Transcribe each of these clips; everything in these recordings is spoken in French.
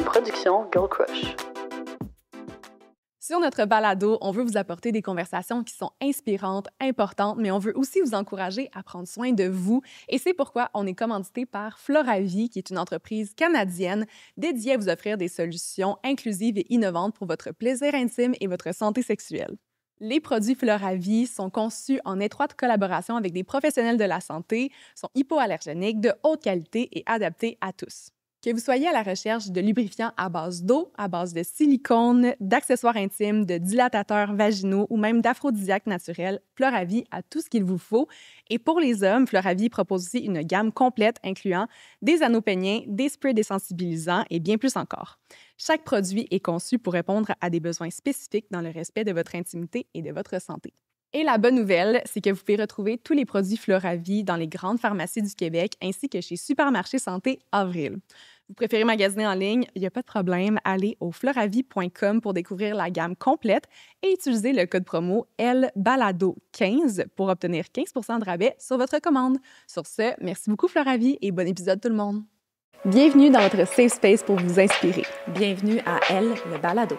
production Girl Crush. Sur notre balado, on veut vous apporter des conversations qui sont inspirantes, importantes, mais on veut aussi vous encourager à prendre soin de vous. Et c'est pourquoi on est commandité par Floravie, qui est une entreprise canadienne dédiée à vous offrir des solutions inclusives et innovantes pour votre plaisir intime et votre santé sexuelle. Les produits Floravie sont conçus en étroite collaboration avec des professionnels de la santé, sont hypoallergéniques, de haute qualité et adaptés à tous. Que vous soyez à la recherche de lubrifiants à base d'eau, à base de silicone, d'accessoires intimes, de dilatateurs vaginaux ou même d'aphrodisiaques naturels, Floravie a tout ce qu'il vous faut. Et pour les hommes, Floravie propose aussi une gamme complète incluant des anneaux péniens, des sprays désensibilisants et bien plus encore. Chaque produit est conçu pour répondre à des besoins spécifiques dans le respect de votre intimité et de votre santé. Et la bonne nouvelle, c'est que vous pouvez retrouver tous les produits Floravie dans les grandes pharmacies du Québec ainsi que chez Supermarché Santé Avril. Vous préférez magasiner en ligne, il n'y a pas de problème, allez au floravie.com pour découvrir la gamme complète et utilisez le code promo LBALADO15 pour obtenir 15 de rabais sur votre commande. Sur ce, merci beaucoup Floravie et bon épisode tout le monde. Bienvenue dans votre safe space pour vous inspirer. Bienvenue à Elle, le balado.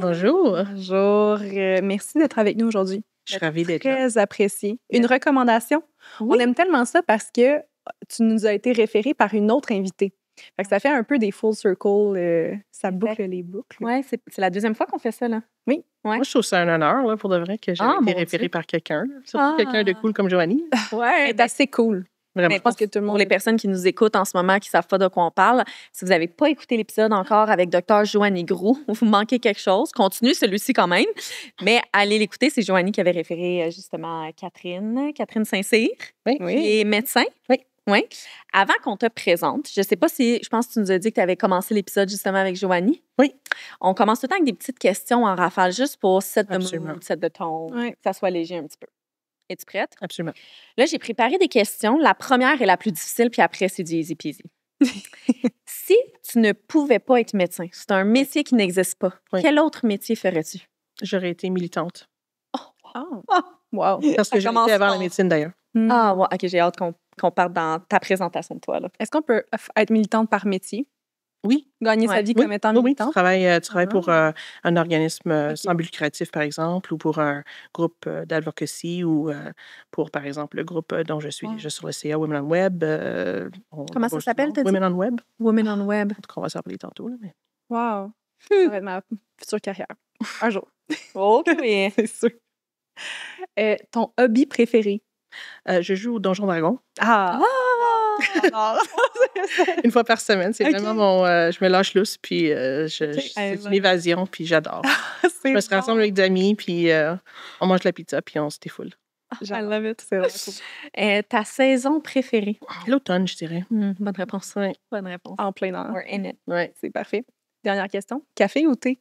Bonjour. Bonjour. Euh, merci d'être avec nous aujourd'hui. Je suis ravie d'être là. Très appréciée. Une recommandation. On aime tellement ça parce que euh, tu nous as été référée par une autre invitée. ça fait un peu des full circle, euh, ça boucle les boucles. Oui, c'est la deuxième fois qu'on fait ça, là. Oui. Moi, je trouve ça un honneur, pour de vrai, que j'ai ah, été référée par quelqu'un. Surtout quelqu'un de ah. cool comme Joanie. Oui, d'assez ben cool que Pour les personnes qui nous écoutent en ce moment, qui ne savent pas de quoi on parle, si vous n'avez pas écouté l'épisode encore avec Dr. Joanny Groux, vous manquez quelque chose, continue celui-ci quand même, mais allez l'écouter. C'est Joanny qui avait référé euh, justement à Catherine, Catherine Saint-Cyr, oui. qui médecin. Oui. Oui. Avant qu'on te présente, je ne sais pas si, je pense que tu nous as dit que tu avais commencé l'épisode justement avec Joanny. Oui. On commence tout le temps avec des petites questions en rafale, juste pour cette de de ton, que ça soit léger un petit peu. Es-tu prête? Absolument. Là, j'ai préparé des questions. La première est la plus difficile, puis après, c'est du easy peasy. si tu ne pouvais pas être médecin, c'est un métier qui n'existe pas, quel autre métier ferais-tu? J'aurais été militante. Oh, ah. Ah, wow! Parce que j'ai été avant la médecine, d'ailleurs. Ah, wow. OK, j'ai hâte qu'on parte dans ta présentation de toi. Est-ce qu'on peut être militante par métier? Oui. Gagner sa vie comme étant militant. Oui, tu travailles, euh, tu travailles ah. pour euh, un organisme euh, sans but lucratif, par exemple, ou pour un groupe d'advocacy, ou pour, par exemple, le groupe dont je suis je déjà sur le CA Women on Web. Comment ça s'appelle, t'as dit? Women on Web. Women on Web. En tout cas, on va s'en tantôt. Là, mais... Wow! ça va être ma future carrière. Un jour. OK. C'est sûr. ton hobby préféré? je joue au Donjon Dragon. ah! ah! une fois par semaine. C'est vraiment mon. Euh, je me lâche lousse, puis euh, c'est une évasion, puis j'adore. je me rassemble avec des amis, puis euh, on mange la pizza, puis on se défoule. Ah, I love it. ta saison préférée? L'automne, je dirais. Hmm, bonne réponse. Oui. Bonne réponse. En plein air. We're in it. C'est parfait. Dernière question. Café ou thé?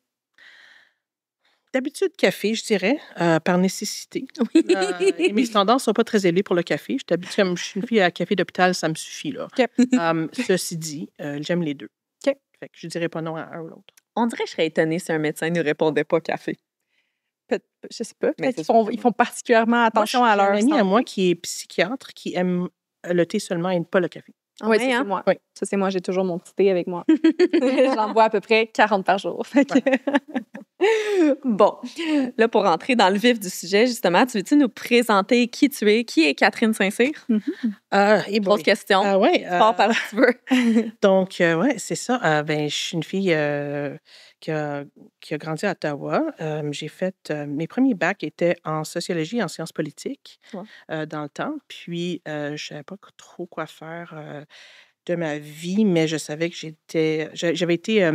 d'habitude café, je dirais, euh, par nécessité. Oui. Euh, mes tendances ne sont pas très élevées pour le café. Je suis comme je suis une fille à café d'hôpital, ça me suffit. Là. Euh, ceci dit, j'aime les deux. je ne dirais pas non à un ou l'autre. On dirait que je serais étonnée si un médecin ne répondait pas café. Je je sais pas. ils font, particulièrement attention à leur. Un à moi qui est psychiatre, qui aime le thé seulement et pas le café oui, c'est hein. moi. Ça, c'est moi. J'ai toujours mon petit thé avec moi. J'en bois à peu près 40 par jour. bon, là, pour rentrer dans le vif du sujet, justement, tu veux-tu nous présenter qui tu es? Qui est Catherine Saint-Cyr? Mm-hmm. Euh, question. Ah ouais, tu euh, Donc, euh, oui, c'est ça. ben, je suis une fille qui a, grandi à Ottawa. j'ai fait mes premiers bacs étaient en sociologie et en sciences politiques dans le temps. Puis je ne savais pas trop quoi faire de ma vie, mais je savais que j'étais, j'avais été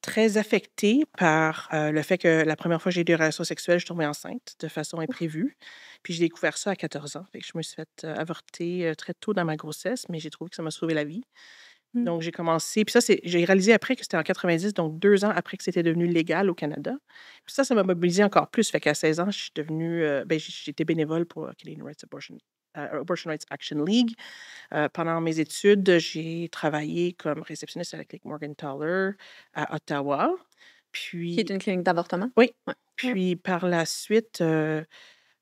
très affectée par le fait que la première fois que j'ai eu des relations sexuelles, je tombais enceinte de façon imprévue. Puis j'ai découvert ça à 14 ans. Fait que je me suis fait avorter très tôt dans ma grossesse, mais j'ai trouvé que ça m'a sauvé la vie. Mmh. Donc, j'ai commencé. Puis ça, j'ai réalisé après que c'était en 90, donc deux ans après que c'était devenu légal au Canada. Puis ça, ça m'a mobilisé encore plus. Fait qu'à 16 ans, je suis devenue. Euh, ben, j'étais bénévole pour euh, Canadian Rights Abortion euh, Action League. pendant mes études, j'ai travaillé comme réceptionniste à la clinique taller à Ottawa. Puis, qui est une clinique d'avortement? Oui. Puis par la suite,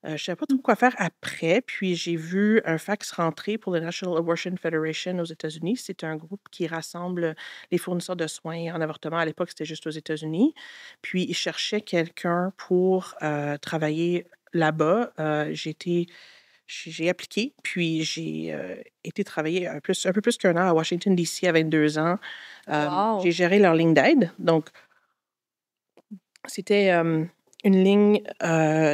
euh, je ne savais pas trop quoi faire après, puis j'ai vu un fax rentrer pour le National Abortion Federation aux États-Unis. C'est un groupe qui rassemble les fournisseurs de soins en avortement. À l'époque, c'était juste aux États-Unis. Puis, ils cherchaient quelqu'un pour euh, travailler là-bas. Euh, j'ai appliqué, puis j'ai été travailler un, plus, un peu plus qu'un an à Washington, D.C. à 22 ans. J'ai géré leur ligne d'aide. Donc, c'était une ligne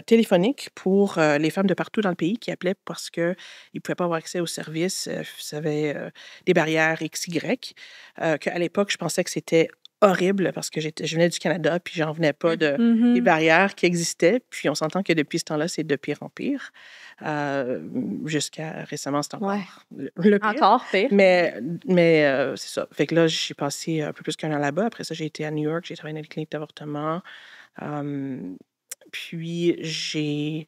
téléphonique pour les femmes de partout dans le pays qui appelaient parce qu'ils ne pouvaient pas avoir accès aux services, ça avait des barrières XY, qu'à l'époque, je pensais que c'était horrible parce que je venais du Canada, puis j'en venais pas de, des mmh barrières qui existaient. Puis on s'entend que depuis ce temps-là, c'est de pire en pire. Jusqu'à récemment, c'est encore là le, pire. Encore pire. Mais, mais c'est ça. Fait que là, j'ai passé un peu plus qu'un an là-bas. Après ça, j'ai été à New York, j'ai travaillé dans les cliniques d'avortement puis j'ai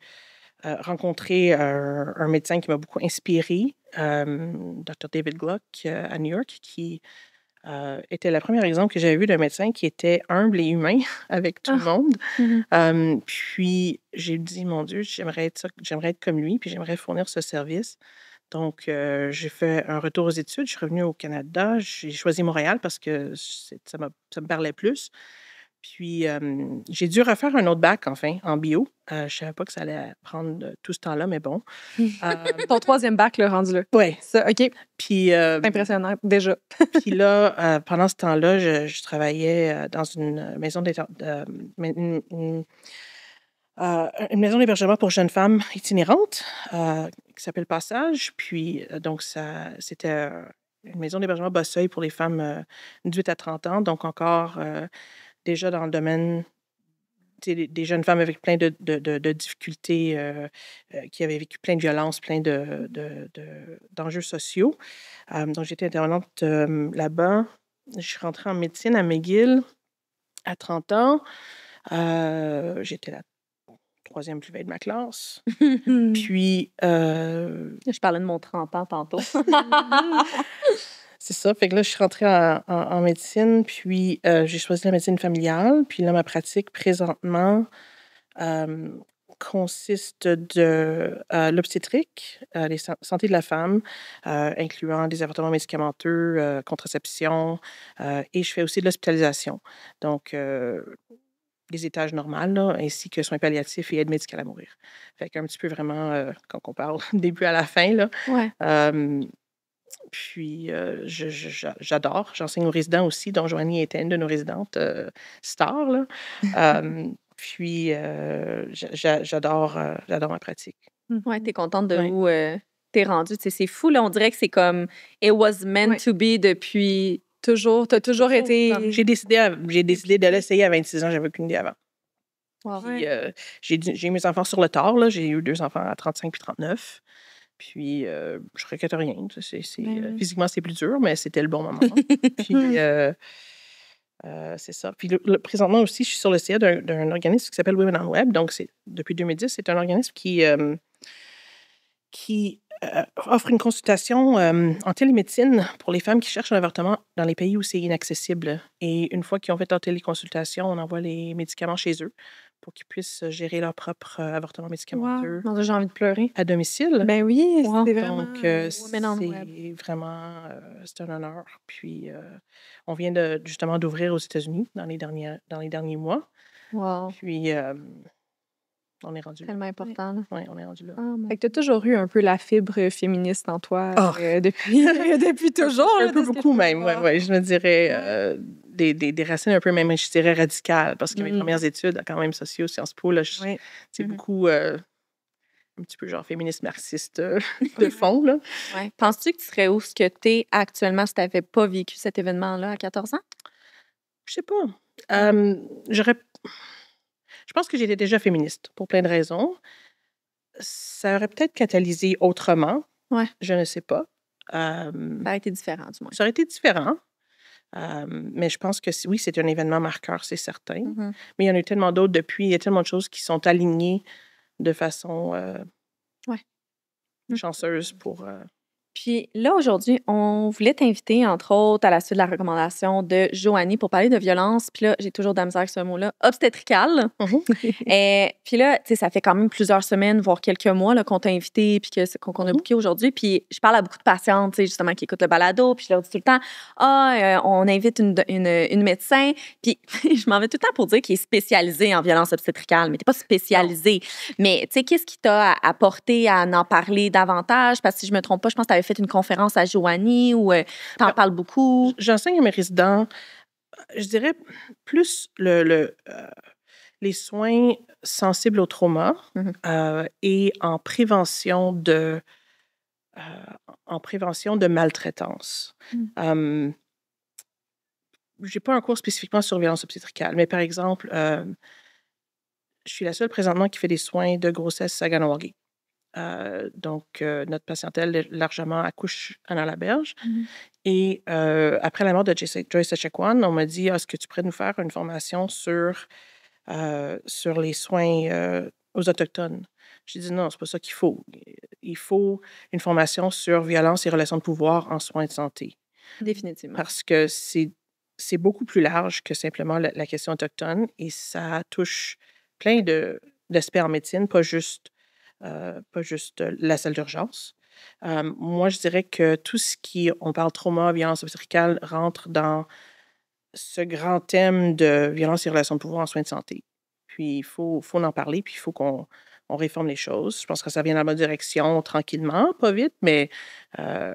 rencontré un, médecin qui m'a beaucoup inspiré, Dr. David Glock à New York, qui était le premier exemple que j'avais vu d'un médecin qui était humble et humain avec tout le ah! monde. Mmh puis j'ai dit, mon Dieu, j'aimerais être, j'aimerais être comme lui, puis j'aimerais fournir ce service. Donc, j'ai fait un retour aux études, je suis revenue au Canada, j'ai choisi Montréal parce que ça me parlait plus. Puis, j'ai dû refaire un autre bac, enfin, en bio. Je euh, je savais pas que ça allait prendre euh, tout ce temps-là, mais bon. Euh, Ton troisième bac, le rendu le Oui. OK. Puis. impressionnant, déjà. puis là, pendant ce temps-là, je, travaillais dans une maison d'hébergement pour jeunes femmes itinérantes qui s'appelle Passage. Puis, donc, ça, c'était une maison d'hébergement bosseuil pour les femmes de 8 à 30 ans, donc encore déjà dans le domaine des, jeunes femmes avec plein de, de, de, difficultés, euh, euh, qui avaient vécu plein de violences, plein de, d'enjeux sociaux. Euh, donc, j'étais intervenante euh, là-bas. Je suis rentrée en médecine à McGill à 30 ans. j'étais la troisième plus belle de ma classe. Puis... Je parlais de mon 30 ans tantôt. C'est ça. Fait que là, je suis rentrée en, médecine, puis euh, j'ai choisi la médecine familiale. Puis là, ma pratique présentement euh, consiste de euh, l'obstétrique, les santé de la femme, incluant des avortements médicamenteux, contraception, et je fais aussi de l'hospitalisation. Donc, les étages normaux, ainsi que soins palliatifs et aide médicale à mourir. Fait qu'un petit peu vraiment, quand on parle début à la fin, là. Puis, euh, j'adore. J'enseigne aux résidents aussi, dont Joanie est une de nos résidentes euh, stars. puis, euh, j'adore j'adore ma pratique. Mmh. tu es contente de où tu es rendue. C'est fou, là. On dirait que c'est comme it was meant to be depuis toujours. Tu as toujours été. J'ai décidé, j'ai décidé de l'essayer à 26 ans. J'avais aucune idée avant. Puis, j'ai mes enfants sur le tard. J'ai eu deux enfants à 35 puis 39. Puis, je regrette rien. Ben physiquement, c'est plus dur, mais c'était le bon moment. puis, c'est ça. Puis, présentement aussi, je suis sur le site d'un, organisme qui s'appelle Women on Web. Donc, c'est, depuis 2010, c'est un organisme qui, qui offre une consultation en télémédecine pour les femmes qui cherchent un avortement dans les pays où c'est inaccessible. Et une fois qu'ils ont fait leur téléconsultation, on envoie les médicaments chez eux pour qu'ils puissent euh, gérer leur propre euh, avortement médicamenteux. J'ai envie de pleurer. À domicile. Ben oui, c'est vraiment... Euh, c'est vraiment... un honneur. Puis, on vient de, justement d'ouvrir aux États-Unis dans, les derniers, dans les derniers mois. Wow. Puis... On est rendu Tellement important. Oui, on est rendu là. Oh fait que tu as toujours eu un peu la fibre féministe en toi ah! euh, depuis, depuis toujours. un peu beaucoup même, oui, je me dirais euh, des, racines un peu même, je dirais radicales, parce que mes mm-hmm. premières études, quand même, socio Sciences Po, c'est mm-hmm. beaucoup euh, un petit peu genre féministe marxiste de fond. Là. Ouais. Penses-tu que tu serais où ce que tu es actuellement si tu n'avais pas vécu cet événement-là à 14 ans? Je sais pas. J'aurais je pense que j'étais déjà féministe pour plein de raisons. Ça aurait peut-être catalysé autrement. Ouais. Je ne sais pas. Euh, ça aurait été différent, du moins. Ça aurait été différent. Euh, mais je pense que oui, c'est un événement marqueur, c'est certain. Mm-hmm. Mais il y en a eu tellement d'autres depuis. Il y a tellement de choses qui sont alignées de façon euh, ouais. chanceuse mm. pour, puis là, aujourd'hui, on voulait t'inviter, entre autres, à la suite de la recommandation de Joanie pour parler de violence. Puis là, j'ai toujours de la misère avec ce mot-là, obstétrical. Mhm. et, euh, puis là, tu sais, ça fait quand même plusieurs semaines, voire quelques mois là, qu'on t'a invité, puis qu'on a mhm. booké aujourd'hui. Puis je parle à beaucoup de patientes, justement, qui écoutent le balado, puis je leur dis tout le temps, ah, euh, on invite une, une, médecin. Puis je m'en vais tout le temps pour dire qu'il est spécialisé en violence obstétricale, mais t'es pas spécialisé. Mais tu sais, qu'est-ce qui t'a apporté à en parler davantage? Parce que si je me trompe pas, je pense que fait une conférence à Joanie où euh, t'en en euh, parles beaucoup. J'enseigne à mes résidents, je dirais plus le, euh, les soins sensibles au trauma mhm. et en prévention de en prévention de maltraitance. Je mm. n'ai j'ai pas un cours spécifiquement sur violence obstétricale, mais par exemple, je suis la seule présentement qui fait des soins de grossesse à Ganawagi. Euh, donc, euh, notre patientèle largement accouche en la berge. Mmh et euh, après la mort de Joyce Echequan, on m'a dit «Ah, Est-ce que tu pourrais nous faire une formation sur, sur les soins aux Autochtones J'ai dit Non, c'est pas ça qu'il faut. Il faut une formation sur violence et relations de pouvoir en soins de santé. Définitivement. Parce que c'est beaucoup plus large que simplement la, question autochtone et ça touche plein d'aspects en médecine, pas juste euh, pas juste euh, la salle d'urgence. Euh, moi, je dirais que tout ce qui, on parle trauma, violence obstétricale, rentre dans ce grand thème de violence et relations de pouvoir en soins de santé. Puis il faut, faut en parler, puis il faut qu'on on réforme les choses. Je pense que ça vient dans la bonne direction tranquillement, pas vite, mais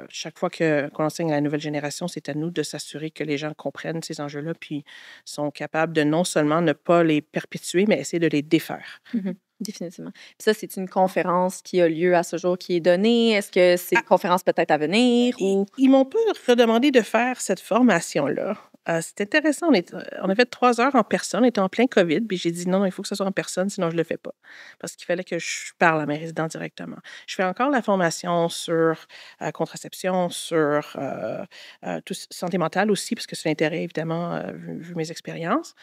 chaque fois qu'on enseigne à la nouvelle génération, c'est à nous de s'assurer que les gens comprennent ces enjeux-là, puis sont capables de non seulement ne pas les perpétuer, mais essayer de les défaire. Mmh Définitivement. ça, c'est une conférence qui a lieu à ce jour qui est donnée. Est-ce que c'est ah. une conférence peut-être à venir? Ils, m'ont pas redemandé de faire cette formation-là. c'était euh, c'est intéressant. On, avait a fait trois heures en personne. On était en plein COVID. Puis j'ai dit non, il faut que ce soit en personne, sinon je le fais pas. Parce qu'il fallait que je parle à mes résidents directement. Je fais encore la formation sur euh, contraception, sur euh, tout, santé mentale aussi, parce que c'est l'intérêt, évidemment, vu, mes expériences.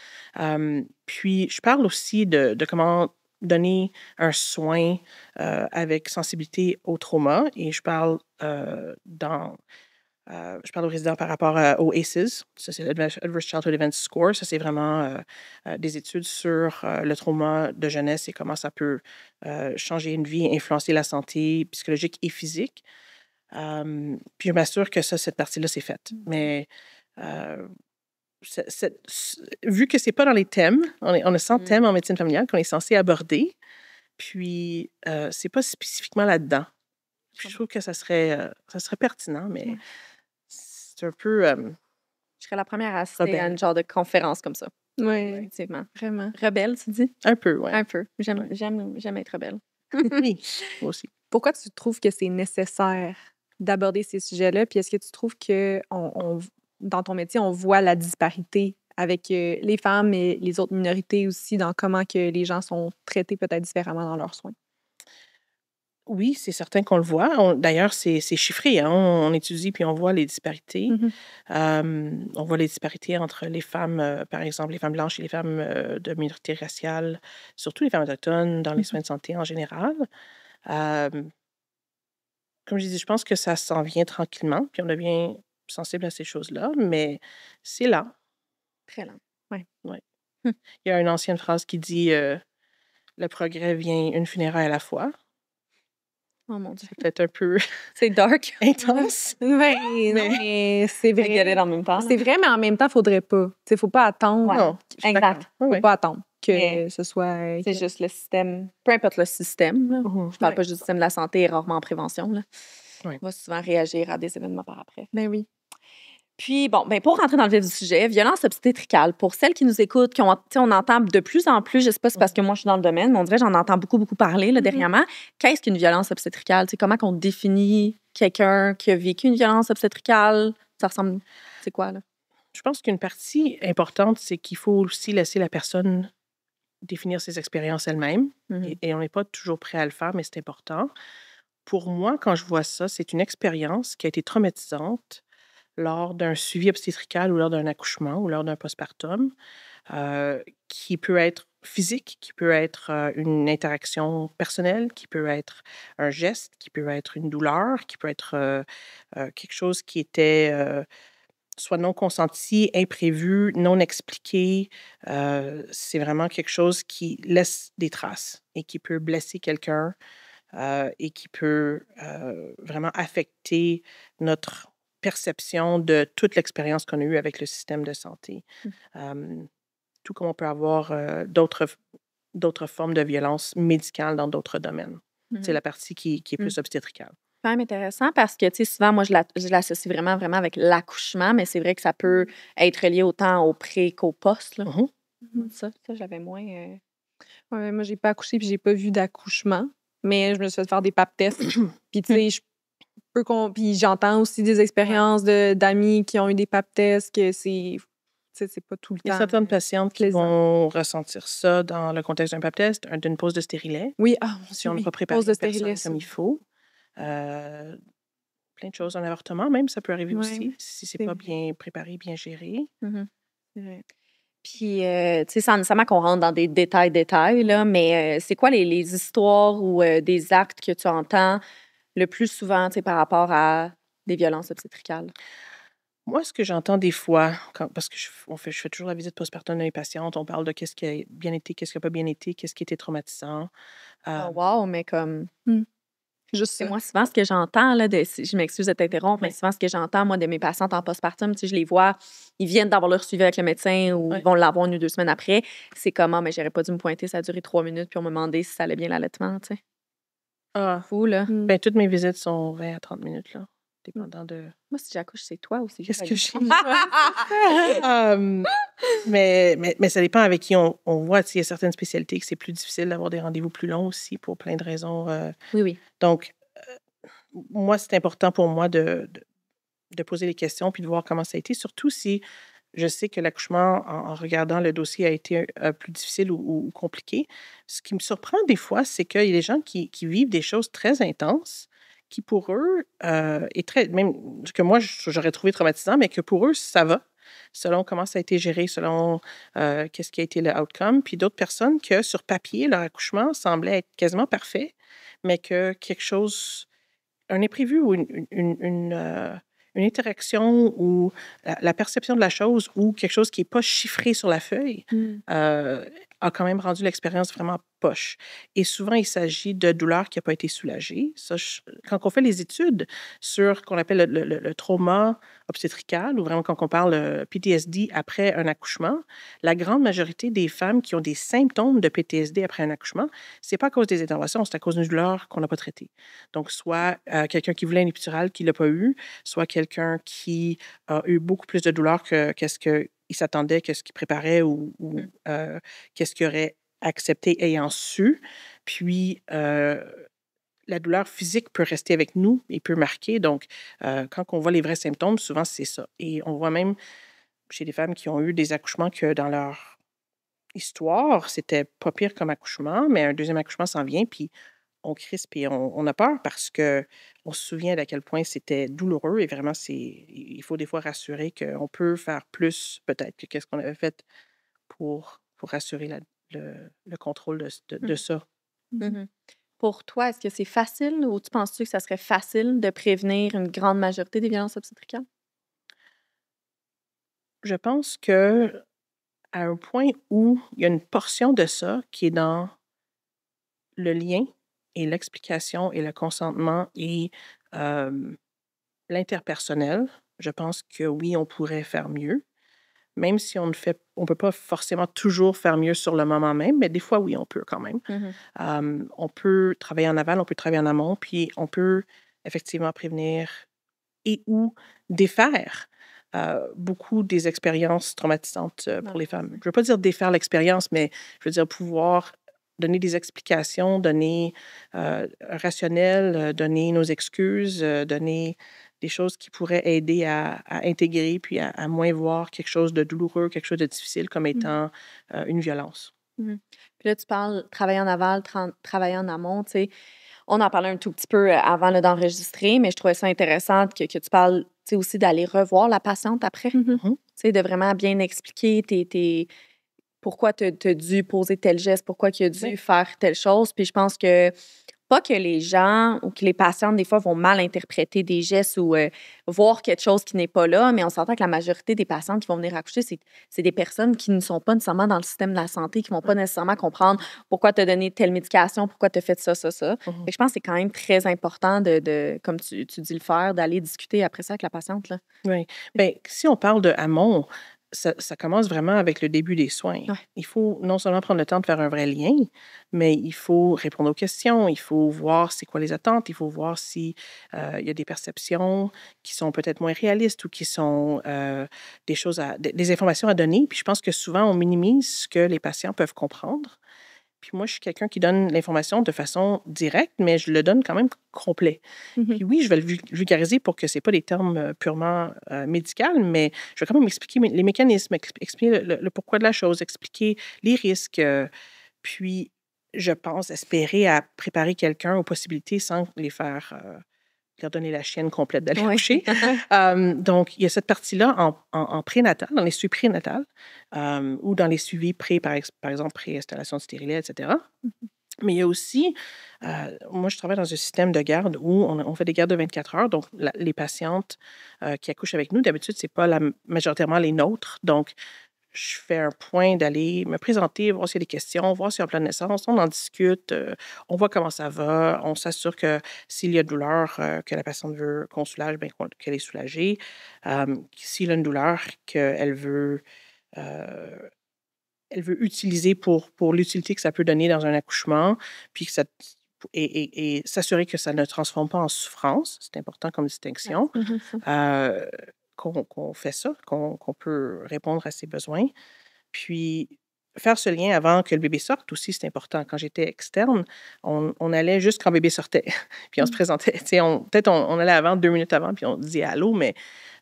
puis je parle aussi de, de comment donner un soin euh, avec sensibilité au trauma. Et je parle euh, dans. Euh, je parle aux résidents par rapport aux ACEs. Ça, c'est l'Adverse Childhood Event Score. Ça, c'est vraiment des études sur le trauma de jeunesse et comment ça peut changer une vie, influencer la santé psychologique et physique. puis je m'assure que ça, cette partie-là, c'est faite. Mmh. Mais vu que c'est pas dans les thèmes, on, on a 100 thèmes en médecine familiale qu'on est censé aborder, puis euh, c'est pas spécifiquement là-dedans. je trouve que ça serait, euh, ça serait pertinent, mais c'est un peu. Euh, je serais la première à assister à un genre de conférence comme ça. Oui, effectivement. Vraiment. Rebelle, tu dis? Un peu, oui. Un peu. J'aime être rebelle. oui, moi aussi. Pourquoi tu trouves que c'est nécessaire d'aborder ces sujets-là? Puis est-ce que tu trouves qu'on on, dans ton métier, on voit la disparité avec euh, les femmes et les autres minorités aussi dans comment que les gens sont traités peut-être différemment dans leurs soins. Oui, c'est certain qu'on le voit. D'ailleurs, c'est chiffré. Hein. On, étudie puis on voit les disparités. Mmh on voit les disparités entre les femmes, euh, par exemple, les femmes blanches et les femmes euh, de minorité raciale, surtout les femmes autochtones dans les mmh soins de santé en général. comme je disais, je pense que ça s'en vient tranquillement. Puis on devient sensible à ces choses-là, mais c'est lent. Très lent, oui. Ouais. Mmh. Il y a une ancienne phrase qui dit euh, Le progrès vient une funéraille à la fois. Oh mon Dieu. C'est peut-être un peu. C'est dark. intense. mais, mais, c'est vrai. en même temps. C'est vrai, mais en même temps, il faudrait pas. Il ne faut pas attendre. exact. Il ne faut pas attendre que ce soit. C'est juste le système. Peu importe le système. Mmh je parle pas juste du système de la santé et rarement en prévention. On va souvent réagir à des événements par après. Ben oui. Puis, bon, ben, pour rentrer dans le vif du sujet, violence obstétricale, pour celles qui nous écoutent, qui ont, on entend de plus en plus, je ne sais pas si c'est parce que moi je suis dans le domaine, mais on dirait j'en entends beaucoup, beaucoup parler là, mm-hmm. dernièrement. Qu'est-ce qu'une violence obstétricale? C'est comment qu'on définit quelqu'un qui a vécu une violence obstétricale? Ça ressemble, c'est quoi là? Je pense qu'une partie importante, c'est qu'il faut aussi laisser la personne définir ses expériences elle-même. Mm-hmm. et, on n'est pas toujours prêt à le faire, mais c'est important. Pour moi, quand je vois ça, c'est une expérience qui a été traumatisante, lors d'un suivi obstétrical ou lors d'un accouchement ou lors d'un postpartum, euh, qui peut être physique, qui peut être euh, une interaction personnelle, qui peut être un geste, qui peut être une douleur, qui peut être euh, quelque chose qui était soit non consenti, imprévu, non expliqué. C'est vraiment quelque chose qui laisse des traces et qui peut blesser quelqu'un. et qui peut vraiment affecter notre perception de toute l'expérience qu'on a eue avec le système de santé. Mmh. tout comme on peut avoir d'autres, d'autres formes de violence médicale dans d'autres domaines. C'est mmh. la partie qui, est mmh. plus obstétricale. C'est quand même intéressant parce que, tu sais, souvent, moi, je l'associe vraiment, vraiment avec l'accouchement, mais c'est vrai que ça peut être lié autant au pré qu'au poste. Uh-huh. Ça, ça, j'avais moins... Euh, moi, j'ai pas accouché puis j'ai pas vu d'accouchement mais je me suis fait faire des pap tests. puis, tu sais, je puis j'entends aussi des expériences de, d'amis qui ont eu des pap tests, que c'est. C'est pas tout le temps. Il y a certaines patientes qui vont ressentir ça dans le contexte d'un pap d'une pause de stérilet. Oui, ah, si on n'a pas préparé comme il faut. Euh, plein de choses. en avortement, même, ça peut arriver aussi, si c'est pas bien préparé, bien géré. Mm-hmm, puis, euh, tu sais, ça m'a qu'on rentre dans des détails, détails, là, mais euh, c'est quoi les, les histoires ou des actes que tu entends le plus souvent par rapport à des violences obstétricales? Moi, ce que j'entends des fois, parce que je, on fait, je fais toujours la visite postpartum à mes patientes, on parle de qu'est-ce qui a bien été, qu'est-ce qui n'a pas bien été, qu'est-ce qui était traumatisant. Ah waouh, mais comme. Mmh. c'est moi, souvent, ce que j'entends, là, je m'excuse de t'interrompre, mais souvent, ce que j'entends, moi, de mes patientes en postpartum, tu sais, je les vois, ils viennent d'avoir leur suivi avec le médecin ou ils vont l'avoir une ou deux semaines après. C'est comment, ah, mais j'aurais pas dû me pointer, ça a duré trois minutes, puis on me demandait si ça allait bien l'allaitement, tu sais. Ah. là. Hmm. Ben, toutes mes visites sont 20 à 30 minutes, là. Dépendant de. Moi, si j'accouche, c'est toi aussi. Qu'est-ce que je hum, mais, ça dépend avec qui on, voit. Il y a certaines spécialités que c'est plus difficile d'avoir des rendez-vous plus longs aussi pour plein de raisons. Euh, oui, oui. Donc, euh, moi, c'est important pour moi de, poser les questions puis de voir comment ça a été, surtout si je sais que l'accouchement, en, regardant le dossier, a été euh, plus difficile ou, compliqué. Ce qui me surprend des fois, c'est qu'il y a des gens qui, vivent des choses très intenses, qui pour eux euh, est très, même que moi j'aurais trouvé traumatisant, mais que pour eux ça va, selon comment ça a été géré, selon euh, qu'est-ce qui a été le outcome. Puis d'autres personnes que sur papier leur accouchement semblait être quasiment parfait, mais que quelque chose, un imprévu ou une euh, une interaction ou la, perception de la chose ou quelque chose qui n'est pas chiffré sur la feuille, mm. euh, a quand même rendu l'expérience vraiment poche. Et souvent, il s'agit de douleurs qui n'ont pas été soulagées. quand on fait les études sur ce qu'on appelle le, trauma obstétrical, ou vraiment quand on parle euh, PTSD après un accouchement, la grande majorité des femmes qui ont des symptômes de PTSD après un accouchement, c'est pas à cause des interventions, c'est à cause d'une douleur qu'on n'a pas traitée. Donc, soit euh, quelqu'un qui voulait une épidurale qui l'a pas eu, soit quelqu'un qui a eu beaucoup plus de douleurs que qu'est-ce que il s'attendait que ce qu'il préparait ou, mmh. euh, qu'est-ce qu'il aurait accepté ayant su. Puis, euh, la douleur physique peut rester avec nous et peut marquer. Donc, euh, quand on voit les vrais symptômes, souvent, c'est ça. Et on voit même chez des femmes qui ont eu des accouchements que dans leur histoire, c'était pas pire comme accouchement, mais un deuxième accouchement s'en vient, puis on crispe et on, a peur parce que on se souvient à quel point c'était douloureux et vraiment, c'est, il faut des fois rassurer qu'on peut faire plus peut-être que qu'est-ce qu'on avait fait pour, pour le, contrôle de, de, mmh. ça. Mmh pour toi, est-ce que c'est facile ou tu penses-tu que ça serait facile de prévenir une grande majorité des violences obstétricales? Je pense que à un point où il y a une portion de ça qui est dans le lien et l'explication et le consentement et l'interpersonnel, je pense que oui, on pourrait faire mieux. Même si on ne fait, on peut pas forcément toujours faire mieux sur le moment même, mais des fois, oui, on peut quand même. Mmh on peut travailler en aval, on peut travailler en amont, puis on peut effectivement prévenir et ou défaire beaucoup des expériences traumatisantes pour les femmes. Je ne veux pas dire défaire l'expérience, mais je veux dire pouvoir donner des explications, donner euh, rationnel, euh, donner nos excuses, euh, donner des choses qui pourraient aider à, intégrer puis à, moins voir quelque chose de douloureux, quelque chose de difficile comme mmh. étant euh, une violence. Mmh puis là, tu parles travailler en aval, travailler en amont, tu sais. On en parlait un tout petit peu avant d'enregistrer, mais je trouvais ça intéressant que, que tu parles aussi d'aller revoir la patiente après. Mmh de vraiment bien expliquer tes, tes, pourquoi tu as dû poser tel geste, pourquoi tu as dû faire telle chose. Puis je pense que pas que les gens ou que les patientes, des fois, vont mal interpréter des gestes ou euh, voir quelque chose qui n'est pas là, mais on s'entend que la majorité des patientes qui vont venir accoucher, c'est des personnes qui ne sont pas nécessairement dans le système de la santé, qui ne vont pas nécessairement comprendre pourquoi tu as donné telle médication, pourquoi tu as fait ça, ça, ça. et mmh je pense que c'est quand même très important, de, comme tu, dis le faire, d'aller discuter après ça avec la patiente. Là. Oui. Bien, si on parle de amont, ça, commence vraiment avec le début des soins. Il faut non seulement prendre le temps de faire un vrai lien, mais il faut répondre aux questions, il faut voir c'est quoi les attentes, il faut voir s'il euh, y a des perceptions qui sont peut-être moins réalistes ou qui sont euh, des choses, à, des informations à donner. Puis je pense que souvent, on minimise ce que les patients peuvent comprendre puis moi, je suis quelqu'un qui donne l'information de façon directe, mais je le donne quand même complet. Mmh puis oui, je vais le vulgariser pour que ce pas des termes euh, purement euh, médicaux, mais je vais quand même expliquer les mécanismes, expliquer le, pourquoi de la chose, expliquer les risques. Euh, puis, je pense espérer à préparer quelqu'un aux possibilités sans les faire donner la chienne complète d'aller coucher. Euh, donc, il y a cette partie-là en, prénatal, dans les suivis prénatales, euh, ou dans les suivis pré, par, par exemple, pré-installation de stérilet, etc. Mm-hmm. Mais il y a aussi, euh, moi je travaille dans un système de garde où on, fait des gardes de 24 heures. Donc les patientes qui accouchent avec nous, d'habitude, ce n'est pas la, majoritairement les nôtres. Donc je fais un point d'aller me présenter, voir s'il y a des questions, voir s'il y a un plan de naissance. On en discute, euh, on voit comment ça va, on s'assure que s'il y a douleur euh, que la patiente veut qu'on soulage, bien qu'elle est soulagée. s'il y a une douleur qu'elle veut, euh, elle veut utiliser pour, pour l'utilité que ça peut donner dans un accouchement, puis ça, et, et s'assurer que ça ne transforme pas en souffrance. C'est important comme distinction. qu'on fait ça, qu'on peut répondre à ses besoins. Puis, faire ce lien avant que le bébé sorte aussi, c'est important. Quand j'étais externe, on, allait juste quand le bébé sortait, puis on se mmh. présentait. Peut-être on, allait avant, deux minutes avant, puis on disait allô, mais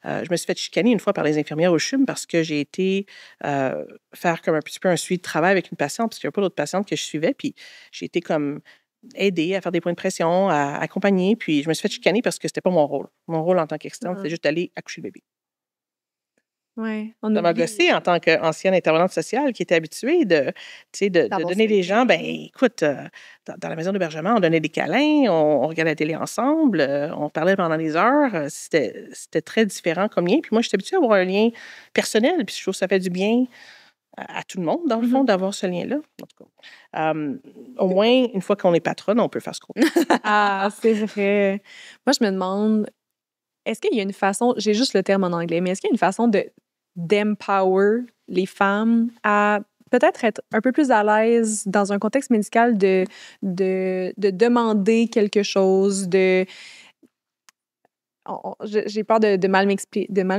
euh, je me suis fait chicaner une fois par les infirmières au CHUM parce que j'ai été euh, faire comme un petit peu un suivi de travail avec une patiente, parce qu'il n'y a pas d'autres patientes que je suivais, puis j'ai été comme aider à faire des points de pression, à accompagner. Puis je me suis fait chicaner parce que c'était pas mon rôle. Mon rôle en tant qu'externe, ah. c'était juste d'aller accoucher le bébé. Ouais, on m'a gossé en tant qu'ancienne intervenante sociale qui était habituée de, de, de donner des gens, ben écoute, euh, dans, la maison d'hébergement, on donnait des câlins, on, regardait la télé ensemble, euh, on parlait pendant des heures. Euh, c'était très différent comme lien. Puis moi, j'étais habituée à avoir un lien personnel, puis je trouve que ça fait du bien à, tout le monde, dans le mm-hmm. fond, d'avoir ce lien-là. Euh, au moins, une fois qu'on est patronne, on peut faire ce qu'on veut. ah, c'est vrai. Moi, je me demande, est-ce qu'il y a une façon, j'ai juste le terme en anglais, mais est-ce qu'il y a une façon de d'empower les femmes à peut-être être un peu plus à l'aise dans un contexte médical de, de, demander quelque chose, de... J'ai peur de, de mal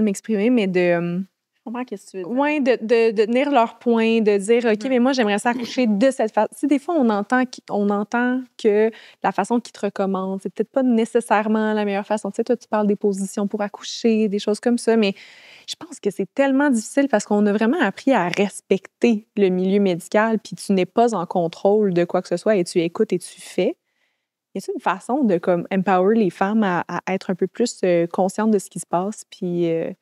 m'exprimer, mais de comprends est ce que tu veux Oui, de, de, de, tenir leur point, de dire, OK, mm-hmm. mais moi, j'aimerais s'accoucher de cette façon. Tu sais, des fois, on entend, on entend que la façon qu'ils te recommandent, c'est peut-être pas nécessairement la meilleure façon. Tu sais, toi, tu parles des positions pour accoucher, des choses comme ça, mais je pense que c'est tellement difficile parce qu'on a vraiment appris à respecter le milieu médical, puis tu n'es pas en contrôle de quoi que ce soit et tu écoutes et tu fais. Y a une façon de comme empower les femmes à, être un peu plus euh, conscientes de ce qui se passe, puis euh,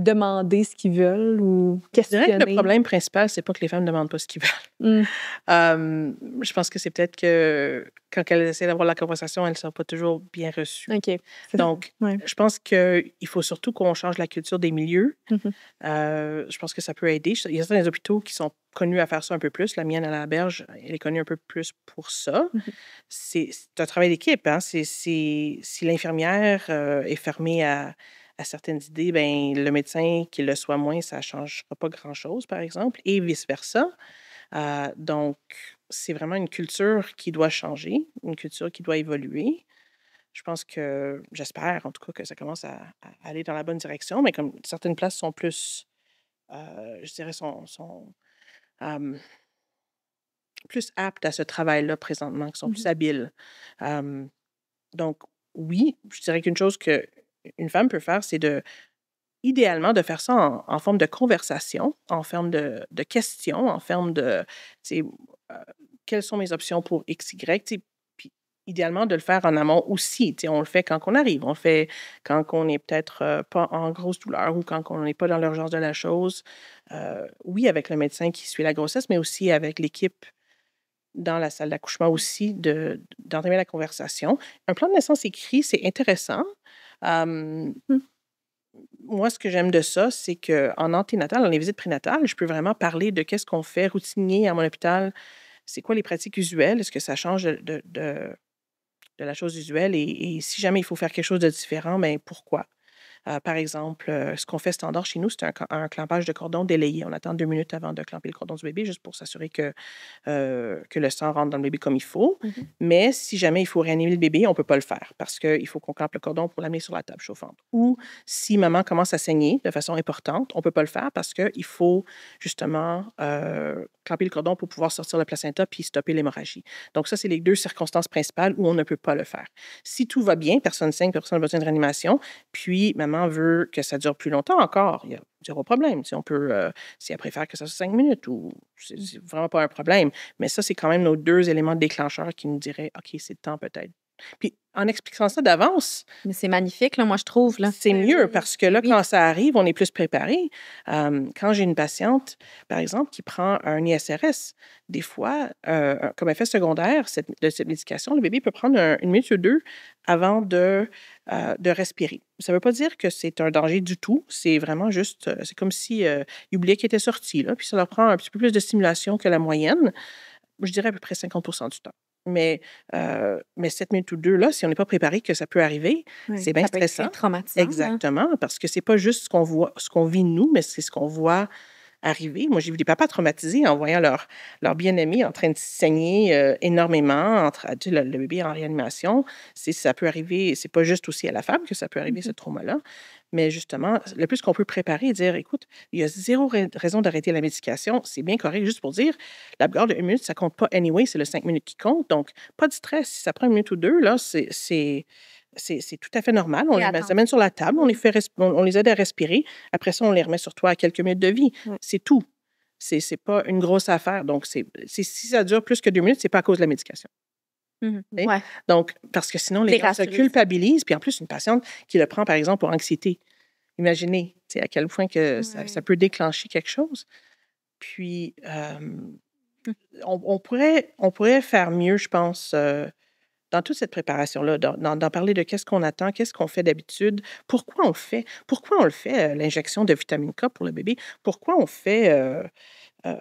demander ce qu'ils veulent ou questionner. le problème principal, c'est pas que les femmes ne demandent pas ce qu'ils veulent. Mm. Euh, je pense que c'est peut-être que quand elles essaient d'avoir la conversation, elles ne sont pas toujours bien reçues. Donc, je pense qu'il faut surtout qu'on change la culture des milieux. Mm-hmm. Euh, je pense que ça peut aider. Il y a certains hôpitaux qui sont connus à faire ça un peu plus. La mienne à la berge, elle est connue un peu plus pour ça. Mm-hmm. C'est un travail d'équipe. Hein. Si l'infirmière euh, est fermée à à certaines idées, ben, le médecin qu'il le soit moins, ça ne changera pas grand-chose, par exemple, et vice-versa. Euh, donc, c'est vraiment une culture qui doit changer, une culture qui doit évoluer. Je pense que, j'espère en tout cas que ça commence à, aller dans la bonne direction, mais comme certaines places sont plus, euh, je dirais, sont, plus aptes à ce travail-là présentement, qui sont plus mmh habiles. donc, oui, je dirais qu'une chose que une femme peut faire, c'est de idéalement de faire ça en, forme de conversation, en forme de, questions, en forme de euh, quelles sont mes options pour X, Y, puis idéalement de le faire en amont aussi. On le fait quand on arrive, on le fait quand on n'est peut-être euh, pas en grosse douleur ou quand on n'est pas dans l'urgence de la chose. Euh, oui, avec le médecin qui suit la grossesse, mais aussi avec l'équipe dans la salle d'accouchement aussi, d'entamer la conversation. Un plan de naissance écrit, c'est intéressant. Mmh. Moi, ce que j'aime de ça, c'est qu'en anténatal, dans les visites prénatales, je peux vraiment parler de qu'est-ce qu'on fait routinier à mon hôpital, c'est quoi les pratiques usuelles, est-ce que ça change de, de, la chose usuelle et, et, si jamais il faut faire quelque chose de différent, mais ben, pourquoi? Euh, par exemple, euh, ce qu'on fait standard chez nous, c'est un, clampage de cordon délayé. On attend deux minutes avant de clamper le cordon du bébé, juste pour s'assurer que, euh, que le sang rentre dans le bébé comme il faut. Mmh Mais si jamais il faut réanimer le bébé, on ne peut pas le faire parce qu'il faut qu'on clampe le cordon pour l'amener sur la table chauffante. Ou si maman commence à saigner de façon importante, on ne peut pas le faire parce qu'il faut justement clamper le cordon pour pouvoir sortir le placenta puis stopper l'hémorragie. Donc ça, c'est les deux circonstances principales où on ne peut pas le faire. Si tout va bien, personne ne saigne, personne n'a besoin de réanimation, puis maman veut que ça dure plus longtemps encore, il y a zéro problème. Si on peut, euh, si elle préfère que ça soit cinq minutes, ou c'est vraiment pas un problème. Mais ça, c'est quand même nos deux éléments déclencheurs qui nous diraient, OK, c'est le temps peut-être. Puis en expliquant ça d'avance. Mais c'est magnifique, là, moi, je trouve. C'est mieux parce que là, quand ça arrive, on est plus préparé. quand j'ai une patiente, par exemple, qui prend un ISRS, des fois, euh, comme effet secondaire de cette médication, le bébé peut prendre une minute ou deux avant de, euh, de respirer. Ça ne veut pas dire que c'est un danger du tout. C'est vraiment juste, euh, c'est comme si euh, ils oubliaient qu'ils étaient sortis, là, puis ça leur prend un petit peu plus de stimulation que la moyenne. Je dirais à peu près 50 du temps. Mais, euh, mais 7 minutes ou 2, là, si on n'est pas préparé que ça peut arriver, c'est bien ça stressant. C'est traumatisant. Hein. Exactement, parce que c'est pas juste ce qu'on voit, ce qu'on vit nous, mais c'est ce qu'on voit arriver. Moi, j'ai vu des papas traumatisés en voyant leur, leur bien-aimé en train de saigner euh, énormément, entre, ah, tu le, bébé en réanimation. C'est, ça peut arriver, c'est pas juste aussi à la femme que ça peut arriver, ce mmh trauma-là. Mais justement, le plus qu'on peut préparer et dire, écoute, il y a zéro raison d'arrêter la médication, c'est bien correct, juste pour dire, l'abgarde de une minute, ça compte pas anyway, c'est le cinq minutes qui compte. Donc, pas de stress. Si ça prend une minute ou deux, là, c'est c'est tout à fait normal. On les amène sur la table, on les, fait on, les aide à respirer. Après ça, on les remet sur toi à quelques minutes de vie. C'est tout. C'est n'est pas une grosse affaire. Donc, c'est si ça dure plus que deux minutes, c'est pas à cause de la médication. Mmh Donc, parce que sinon, les gens se culpabilisent. Puis en plus, une patiente qui le prend, par exemple, pour anxiété, imaginez à quel point que ça, peut déclencher quelque chose. Puis, euh, mmh. on, pourrait, on pourrait faire mieux, je pense, euh, dans toute cette préparation-là, d'en parler de qu'est-ce qu'on attend, qu'est-ce qu'on fait d'habitude, pourquoi on fait, pourquoi on le fait, euh, l'injection de vitamine K pour le bébé, pourquoi on fait euh, euh,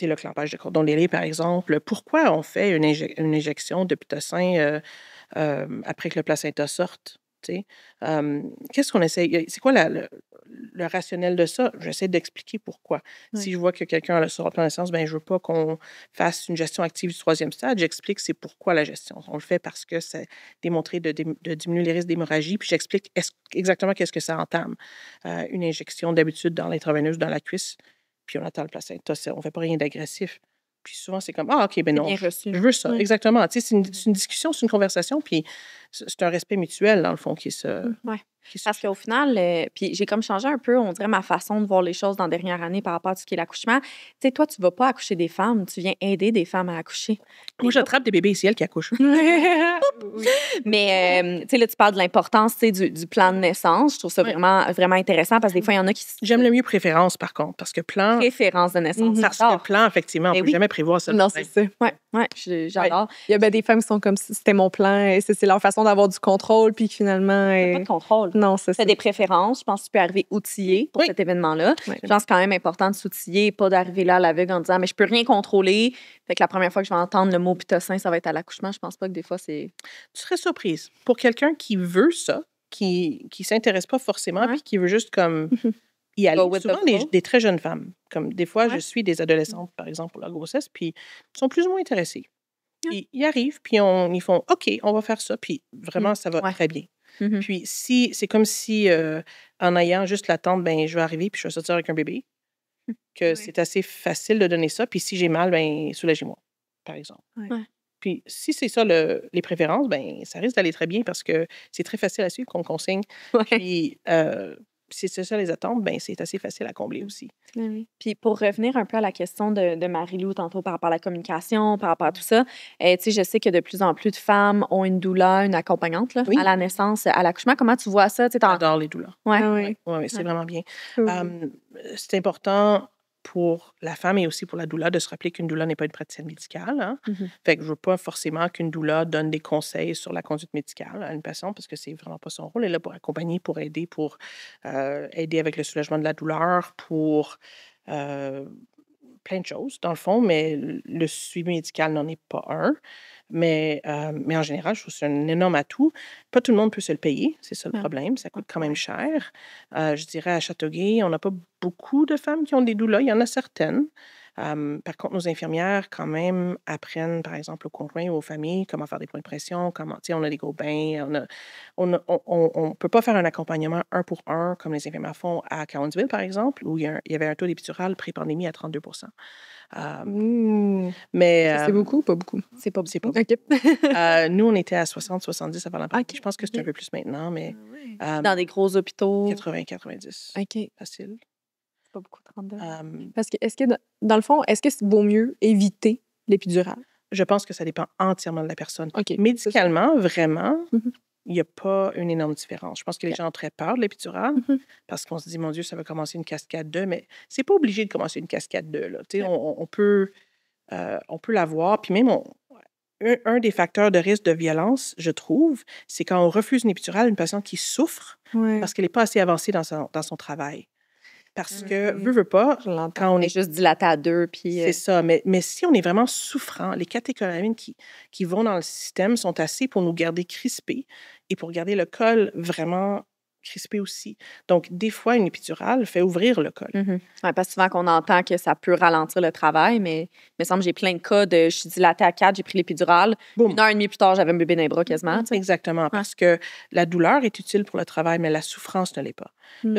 le clampage de cordon d'ailé, par exemple, pourquoi on fait une, une injection de pitocin après que le placenta sorte. Qu'est-ce qu'on essaie? C'est quoi le, rationnel de ça? J'essaie d'expliquer pourquoi. Si je vois que quelqu'un a le surplomb de ben, je ne veux pas qu'on fasse une gestion active du troisième stade. J'explique c'est pourquoi la gestion. On le fait parce que c'est démontré de, diminuer les risques d'hémorragie. Puis j'explique exactement qu'est-ce que ça entame. une injection d'habitude dans l'intraveineuse, dans la cuisse, puis on attend le placenta. On ne fait pas rien d'agressif. Puis souvent, c'est comme, ah, OK, ben non, je veux ça. Exactement. Tu sais, c'est une, discussion, c'est une conversation, puis c'est un respect mutuel, dans le fond, qui se, mmh, Oui. Parce qu'au final, euh, puis j'ai comme changé un peu, on dirait, ma façon de voir les choses dans la dernière année par rapport à ce qui est l'accouchement. Tu sais, toi, tu vas pas accoucher des femmes, tu viens aider des femmes à accoucher. Moi, j'attrape des bébés, ici, elles qui accouchent. Mais, euh, tu sais, là, tu parles de l'importance du, du plan de naissance. Je trouve ça vraiment, vraiment intéressant parce que des fois, il y en a qui. J'aime le mieux préférence, par contre, parce que plan. Préférence de naissance. Mm -hmm. plan, effectivement, on ne ben peut jamais prévoir ça. Non, c'est ça. Oui, ouais, j'adore. Il y a ben, des femmes qui sont comme c'était mon plan, c'est leur façon d'avoir du contrôle, puis finalement. Pas de euh, contrôle. Non, c'est des préférences. Je pense que tu peux arriver outillé pour cet événement-là. Je pense que c'est quand même important de s'outiller et pas d'arriver là à l'aveugle en disant, mais je peux rien contrôler. Fait que la première fois que je vais entendre le mot pitocin, ça va être à l'accouchement. Je pense pas que des fois, c'est. Tu serais surprise. Pour quelqu'un qui veut ça, qui, qui s'intéresse pas forcément, puis qui veut juste comme. y aller. Souvent, des, très jeunes femmes. Comme des fois, je suis des adolescentes, par exemple, pour la grossesse, puis ils sont plus ou moins intéressées. Ils, y arrivent, puis on, ils font OK, on va faire ça, puis vraiment, mm. ça va très bien. Mmh puis si c'est comme si en ayant juste l'attente, ben je vais arriver puis je vais sortir avec un bébé, mmh. que c'est assez facile de donner ça. Puis si j'ai mal, ben soulagez-moi, par exemple. Puis si c'est ça les préférences, ben ça risque d'aller très bien parce que c'est très facile à suivre qu'on consigne. Puis si c'est ça les attentes, ben c'est assez facile à combler aussi. Ben Puis pour revenir un peu à la question de, Marie-Lou tantôt par rapport à la communication, par rapport à tout ça, euh, sais, je sais que de plus en plus de femmes ont une douleur, une accompagnante à la naissance, à l'accouchement. Comment tu vois ça? J'adore les douleurs. Ouais. Ah oui, ouais, c'est vraiment bien. Hum, c'est important pour la femme et aussi pour la douleur de se rappeler qu'une douleur n'est pas une praticienne médicale. Hein? ne mmh Fait que je veux pas forcément qu'une douleur donne des conseils sur la conduite médicale à une patiente parce que c'est vraiment pas son rôle. Elle est là pour accompagner, pour aider, pour euh, aider avec le soulagement de la douleur, pour euh, plein de choses, dans le fond, mais le suivi médical n'en est pas un. Mais, euh, mais en général, je trouve que c'est un énorme atout. Pas tout le monde peut se le payer, c'est ça le ah, problème. Ça coûte quand même cher. Euh, je dirais à Châteauguay, on n'a pas beaucoup de femmes qui ont des douleurs. Il y en a certaines par contre, nos infirmières, quand même, apprennent, par exemple, aux conjoints ou aux familles comment faire des points de pression, comment, tu sais, on a des gros bains, on ne on, on, peut pas faire un accompagnement un pour un comme les infirmières font à Cowansville, par exemple, où il y, avait un taux d'épidural pré-pandémie à 32 mmh. mais C'est beaucoup pas beaucoup? C'est pas, c'est euh, nous, on était à 60-70 avant la pandémie. Je pense que c'est un peu plus maintenant, mais... Ah Dans des gros hôpitaux? 80-90. OK. Facile. Pas beaucoup, 32. Parce que, est que, dans le fond, est-ce que c'est vaut mieux éviter l'épidurale? Je pense que ça dépend entièrement de la personne. Médicalement, vraiment, mhm. il n'y a pas une énorme différence. Je pense que les gens ont très peur de l'épidurale mhm. parce qu'on se dit, mon Dieu, ça va commencer une cascade de... mais ce n'est pas obligé de commencer une cascade de... On, peut, euh, peut l'avoir. Puis même, un, des facteurs de risque de violence, je trouve, c'est quand on refuse une épidurale une patiente qui souffre parce qu'elle n'est pas assez avancée dans son travail. Parce que, mm-hmm. veut, veut pas, quand on est juste dilaté à deux, puis... Euh C'est ça, mais, mais si on est vraiment souffrant, les catécholamines qui, qui vont dans le système sont assez pour nous garder crispés et pour garder le col vraiment crispé aussi. Donc, des fois, une épidurale fait ouvrir le col. Mm-hmm. ouais, parce souvent qu'on entend que ça peut ralentir le travail, mais il me semble que j'ai plein de cas de je suis dilatée à 4, j'ai pris l'épidurale. Une heure et demie plus tard, j'avais un bébé dans les bras quasiment. Mm-hmm. Exactement, parce que la douleur est utile pour le travail, mais la souffrance ne l'est pas. Mm.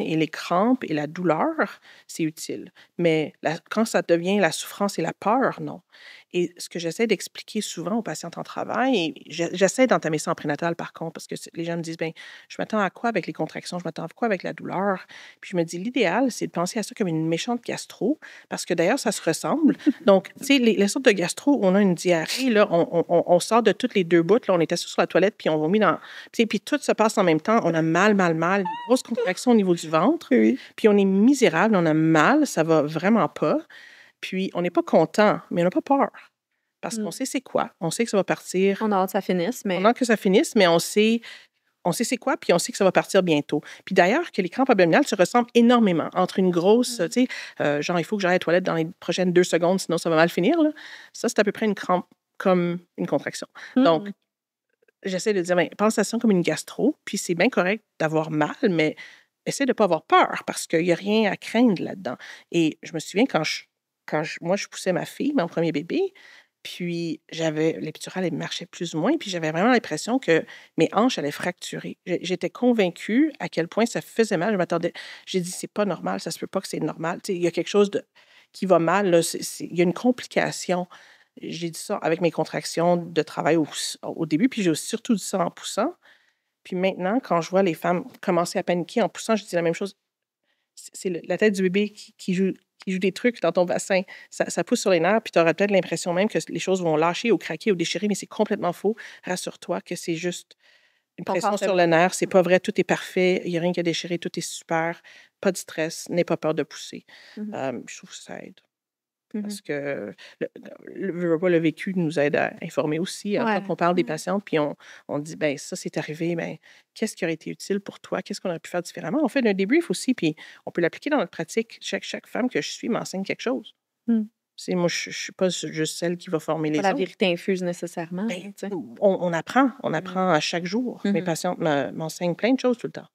et les crampes et la douleur, c'est utile. Mais quand ça devient la souffrance et la peur, non. Et ce que j'essaie d'expliquer souvent aux patientes en travail, et j'essaie d'entamer ça en prénatal par contre, parce que les gens me disent, ben, je m'attends à quoi avec les contractions, je m'attends à quoi avec la douleur. Puis je me dis, l'idéal, c'est de penser à ça comme une méchante gastro, parce que d'ailleurs, ça se ressemble. Donc, tu sais, les, sortes de gastro on a une diarrhée, là, on, sort de toutes les deux bouts, là, on est assis sur la toilette, puis on vomit dans. sais puis tout se passe en même temps, on a mal, mal, mal, une grosse contraction au niveau du ventre, puis on est misérable, on a mal, ça va vraiment pas. Puis, on n'est pas content, mais on n'a pas peur. Parce qu'on mm. sait c'est quoi. On sait que ça va partir. On a hâte que ça finisse, mais. On a hâte que ça finisse, mais on sait, on sait c'est quoi, puis on sait que ça va partir bientôt. Puis d'ailleurs, que les crampes abdominales se ressemblent énormément entre une grosse, mm. tu sais, euh, genre, il faut que j'aille à la toilette dans les prochaines deux secondes, sinon ça va mal finir. Là. Ça, c'est à peu près une crampe comme une contraction. Mm. Donc, j'essaie de dire, ben, pense à ça comme une gastro, puis c'est bien correct d'avoir mal, mais essaie de ne pas avoir peur parce qu'il n'y a rien à craindre là-dedans. Et je me souviens quand je quand moi, je poussais ma fille, mon premier bébé, puis j'avais l'épidurale, elle marchait plus ou moins, puis j'avais vraiment l'impression que mes hanches allaient fracturer. J'étais convaincue à quel point ça faisait mal. Je m'attendais, j'ai dit c'est pas normal, ça se peut pas que c'est normal. il y a quelque chose de, qui va mal, il y a une complication. J'ai dit ça avec mes contractions de travail au, au début, puis j'ai surtout dit ça en poussant. Puis maintenant, quand je vois les femmes commencer à paniquer en poussant, je dis la même chose. C'est la tête du bébé qui, qui joue il joue des trucs dans ton bassin, ça, pousse sur les nerfs, puis tu auras peut-être l'impression même que les choses vont lâcher ou craquer ou déchirer, mais c'est complètement faux. Rassure-toi que c'est juste une pression sur le nerf. C'est pas vrai, tout est parfait, il n'y a rien qui a déchiré, tout est super, pas de stress, n'aie pas peur de pousser. Mmh euh, je trouve que ça aide. Mmh parce que le, vécu nous aide à informer aussi. Quand on parle des mmh. patientes, puis on, dit, ben ça, c'est arrivé, mais qu'est-ce qui aurait été utile pour toi? Qu'est-ce qu'on aurait pu faire différemment? On fait un débrief aussi, puis on peut l'appliquer dans notre pratique. Chaque, chaque femme que je suis m'enseigne quelque chose. C'est, mmh. moi, je ne suis pas juste celle qui va former les autres. La vérité infuse nécessairement. Ben, hein, on, on, apprend. On apprend à chaque jour. Mes patientes m'enseignent plein de choses tout le temps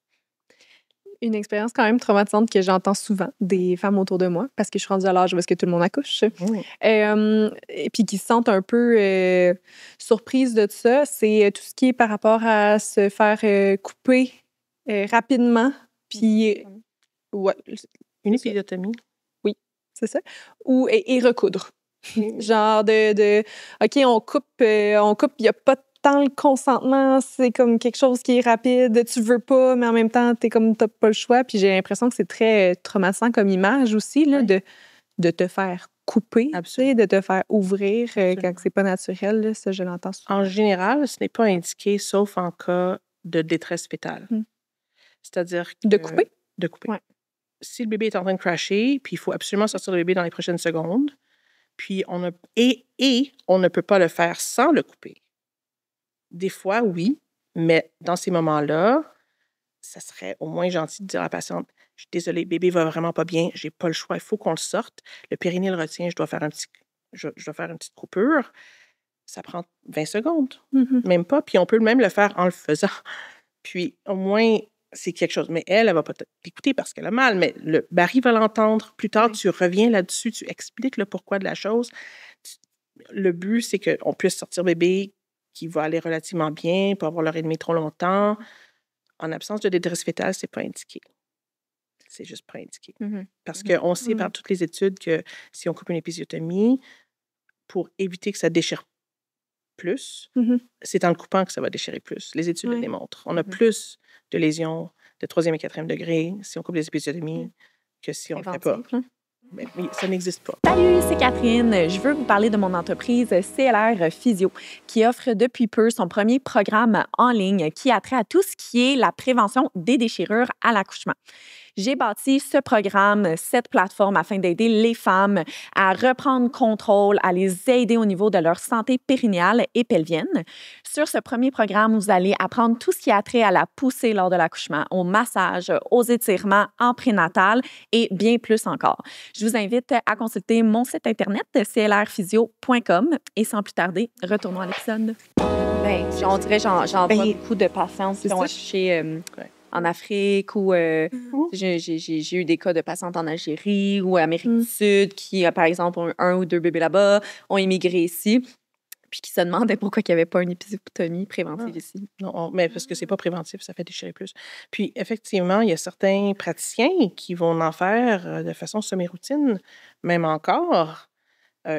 une expérience quand même traumatisante que j'entends souvent des femmes autour de moi parce que je suis rendue à l'âge où est-ce que tout le monde accouche. Euh, et puis qui se sentent un peu surprise euh, surprises de ça, c'est euh, tout ce qui est par rapport à se faire couper rapidement. Puis. une épidotomie. Oui, c'est ça. Ou, et, recoudre. Genre de, de, OK, on coupe, on coupe, il n'y a pas de tant le consentement, c'est comme quelque chose qui est rapide, tu veux pas, mais en même temps, t'es comme t'as pas le choix. Puis j'ai l'impression que c'est très euh, traumatisant comme image aussi, là, de, de te faire couper, Absolument. de te faire ouvrir euh, quand c'est pas naturel. ça, je l'entends souvent. En général, ce n'est pas indiqué, sauf en cas de détresse fétale. Hum. C'est-à-dire De couper? De couper. Si le bébé est en train de crasher, puis il faut absolument sortir le bébé dans les prochaines secondes, puis on a, et, et on ne peut pas le faire sans le couper. Des fois, oui, mais dans ces moments-là, ça serait au moins gentil de dire à la patiente Je suis désolée, bébé va vraiment pas bien, j'ai pas le choix, il faut qu'on le sorte. Le périnée le retient, je dois faire, un petit, je, faire une petite coupure. Ça prend 20 secondes, mm-hmm. même pas. Puis on peut même le faire en le faisant. Puis au moins, c'est quelque chose. Mais elle, elle va pas t'écouter parce qu'elle a mal, mais le Barry va l'entendre. Plus tard, tu reviens là-dessus, tu expliques le pourquoi de la chose. le but, c'est qu'on puisse sortir bébé qui va aller relativement bien, pour avoir leur ennemi trop longtemps. En absence de détresse fétale, c'est pas indiqué. C'est juste pas indiqué. Mmh parce que mmh Parce qu'on sait mmh par toutes les études que si on coupe une épisiotomie, pour éviter que ça déchire plus, c'est en le coupant que ça va déchirer plus. Les études le démontrent. On a plus de lésions de troisième et quatrième degré si on coupe les épisiotomies que si on ne le fait pas. Mais, ça n'existe pas. Salut, c'est Catherine. Je veux vous parler de mon entreprise CLR Physio, qui offre depuis peu son premier programme en ligne qui a trait à tout ce qui est la prévention des déchirures à l'accouchement. J'ai bâti ce programme, cette plateforme afin d'aider les femmes à reprendre contrôle, à les aider au niveau de leur santé périnéale et pelvienne. Sur ce premier programme, vous allez apprendre tout ce qui a trait à la poussée lors de l'accouchement, au massage, aux étirements en prénatal et bien plus encore. Je vous invite à consulter mon site internet clrphysio.com et sans plus tarder, retournons à l'épisode. Ben, on dirait j'en vois ben, beaucoup de patience, qui en Afrique ou euh, mm-hmm. j'ai eu des cas de patientes en Algérie ou Amérique mm. du Sud qui, euh, par exemple, ont un ou deux bébés là-bas, ont immigré ici puis qui se demandaient pourquoi il n'y avait pas une épisiotomie préventive ah. ici. Non, mais parce que c'est pas préventif, ça fait déchirer plus. Puis effectivement, il y a certains praticiens qui vont en faire euh, de façon semi-routine, même encore.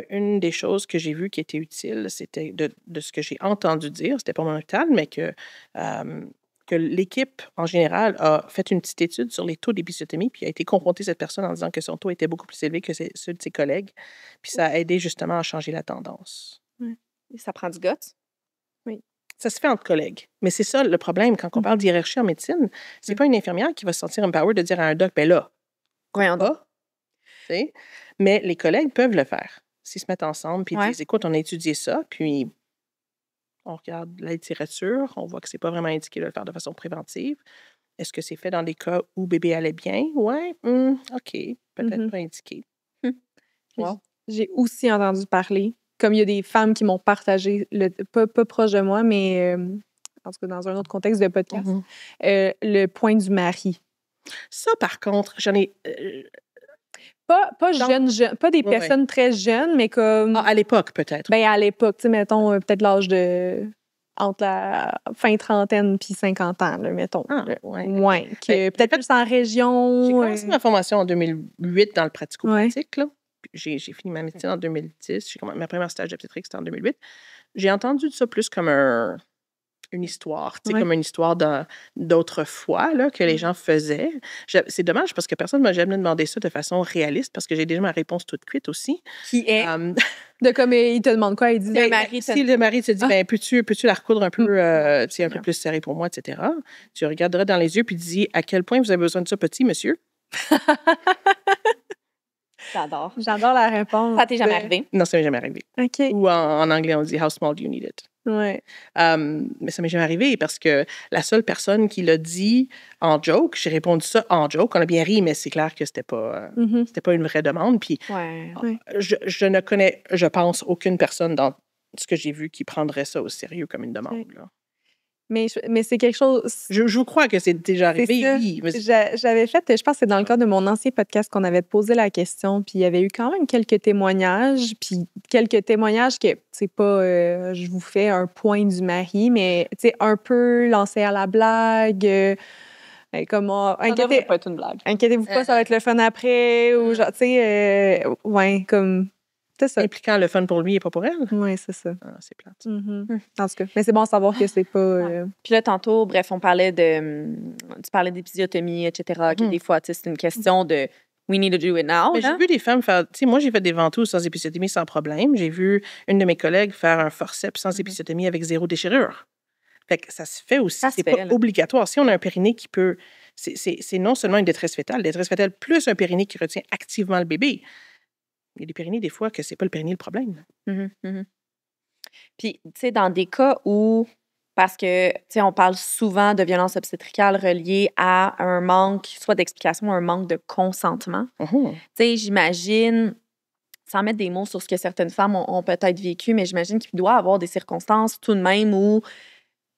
une des choses que j'ai vues qui était utile, c'était de, ce que j'ai entendu dire, c'était pas mon hôpital, mais que que l'équipe, en général, a fait une petite étude sur les taux d'épisiotomie, puis a été confrontée cette personne en disant que son taux était beaucoup plus élevé que ceux de ses collègues. Puis ça a aidé justement à changer la tendance. Et ça prend du gosse. Oui. Ça se fait entre collègues. Mais c'est ça le problème quand on mm. parle d'hierarchie en médecine. C'est mm. pas une infirmière qui va se sentir empowered de dire à un doc, ben là, on Mais les collègues peuvent le faire s'ils se mettent ensemble puis ils disent écoute, on a étudié ça, puis on regarde la littérature, on voit que c'est pas vraiment indiqué de le faire de façon préventive. Est-ce que c'est fait dans des cas où bébé allait bien? Ouais, hum, OK, mmh peut-être pas indiqué. Hum. J'ai aussi entendu parler, comme il y a des femmes qui m'ont partagé, le, pas, proche de moi, mais en tout cas dans un autre contexte de mmh podcast, euh, le point du mari. Ça, par contre, j'en ai. Euh, pas, pas pas des personnes très jeunes, mais comme. Ah, à l'époque, peut-être. Ben, à l'époque, tu sais, mettons, euh, peut-être l'âge de. entre la fin trentaine puis 50 ans, mettons. Ah, ouais. Moins. Ben, peut-être plus en région. J'ai commencé euh, ma formation en 2008 dans le pratico-pratique, là. J'ai fini ma médecine en 2010. J'ai ma première stage d'obstétrique, c'était en 2008. J'ai entendu ça plus comme un une histoire, comme une histoire d'autrefois que les mmh. gens faisaient. C'est dommage parce que personne ne m'a jamais demandé ça de façon réaliste parce que j'ai déjà ma réponse toute cuite aussi. Qui est de comme il te demande quoi, il dit le ben, mari. Ben, si le mari te dit, ah. ben peux-tu peux la recoudre un peu, mmh. euh, un peu plus serrée pour moi, etc. Tu regarderas dans les yeux puis dis à quel point vous avez besoin de ça, petit monsieur. J'adore. J'adore la réponse. Ça t'est jamais ben arrivé? Non, ça m'est jamais arrivé. OK. Ou en anglais, on dit How small do you need it? mais ça m'est jamais arrivé parce que la seule personne qui l'a dit en joke, j'ai répondu ça en joke. On a bien ri, mais c'est clair que c'était pas, mm-hmm. c'était pas une vraie demande. Puis ah, Je, ne connais, je pense, aucune personne dans ce que j'ai vu qui prendrait ça au sérieux comme une demande. Mais, mais c'est quelque chose. Je, je crois que c'est déjà arrivé. Oui, J'avais fait, je pense que c'est dans le cadre de mon ancien podcast qu'on avait posé la question, puis il y avait eu quand même quelques témoignages, puis quelques témoignages que, c'est pas, euh, je vous fais un point du mari, mais tu sais, un peu lancé à la blague. Euh, ben, comment pas une blague. Inquiétez-vous pas, ça euh. va être le fun après, ou mm. genre, tu sais, euh, ouais, comme c'est ça. Impliquant le fun pour lui et pas pour elle. Oui, c'est ça. Ah, c'est plate. Mm-hmm. Mm. En tout mais c'est bon de savoir que c'est pas. Ah. Euh, Puis là, tantôt, bref, on parlait de. Mm, tu parlais d'épisiotomie, etc., mm. des fois, c'est une question de. We need to do it now. J'ai hein? vu des femmes faire. Tu sais, moi, j'ai fait des ventouses sans épisiotomie sans problème. J'ai vu une de mes collègues faire un forceps sans mm-hmm. épisiotomie avec zéro déchirure. Fait que ça se fait aussi. C'est pas obligatoire. Si on a un périnée qui peut. C'est non seulement une détresse fétale, détresse fétale plus un périnée qui retient activement le bébé. Il y a des fois, que c'est pas le périnée le problème. Mmh mmh Puis, tu sais, dans des cas où, parce que, tu sais, on parle souvent de violence obstétricale reliée à un manque, soit d'explication, un manque de consentement. Uh-huh. Tu sais, j'imagine, sans mettre des mots sur ce que certaines femmes ont, ont peut-être vécu, mais j'imagine qu'il doit y avoir des circonstances tout de même où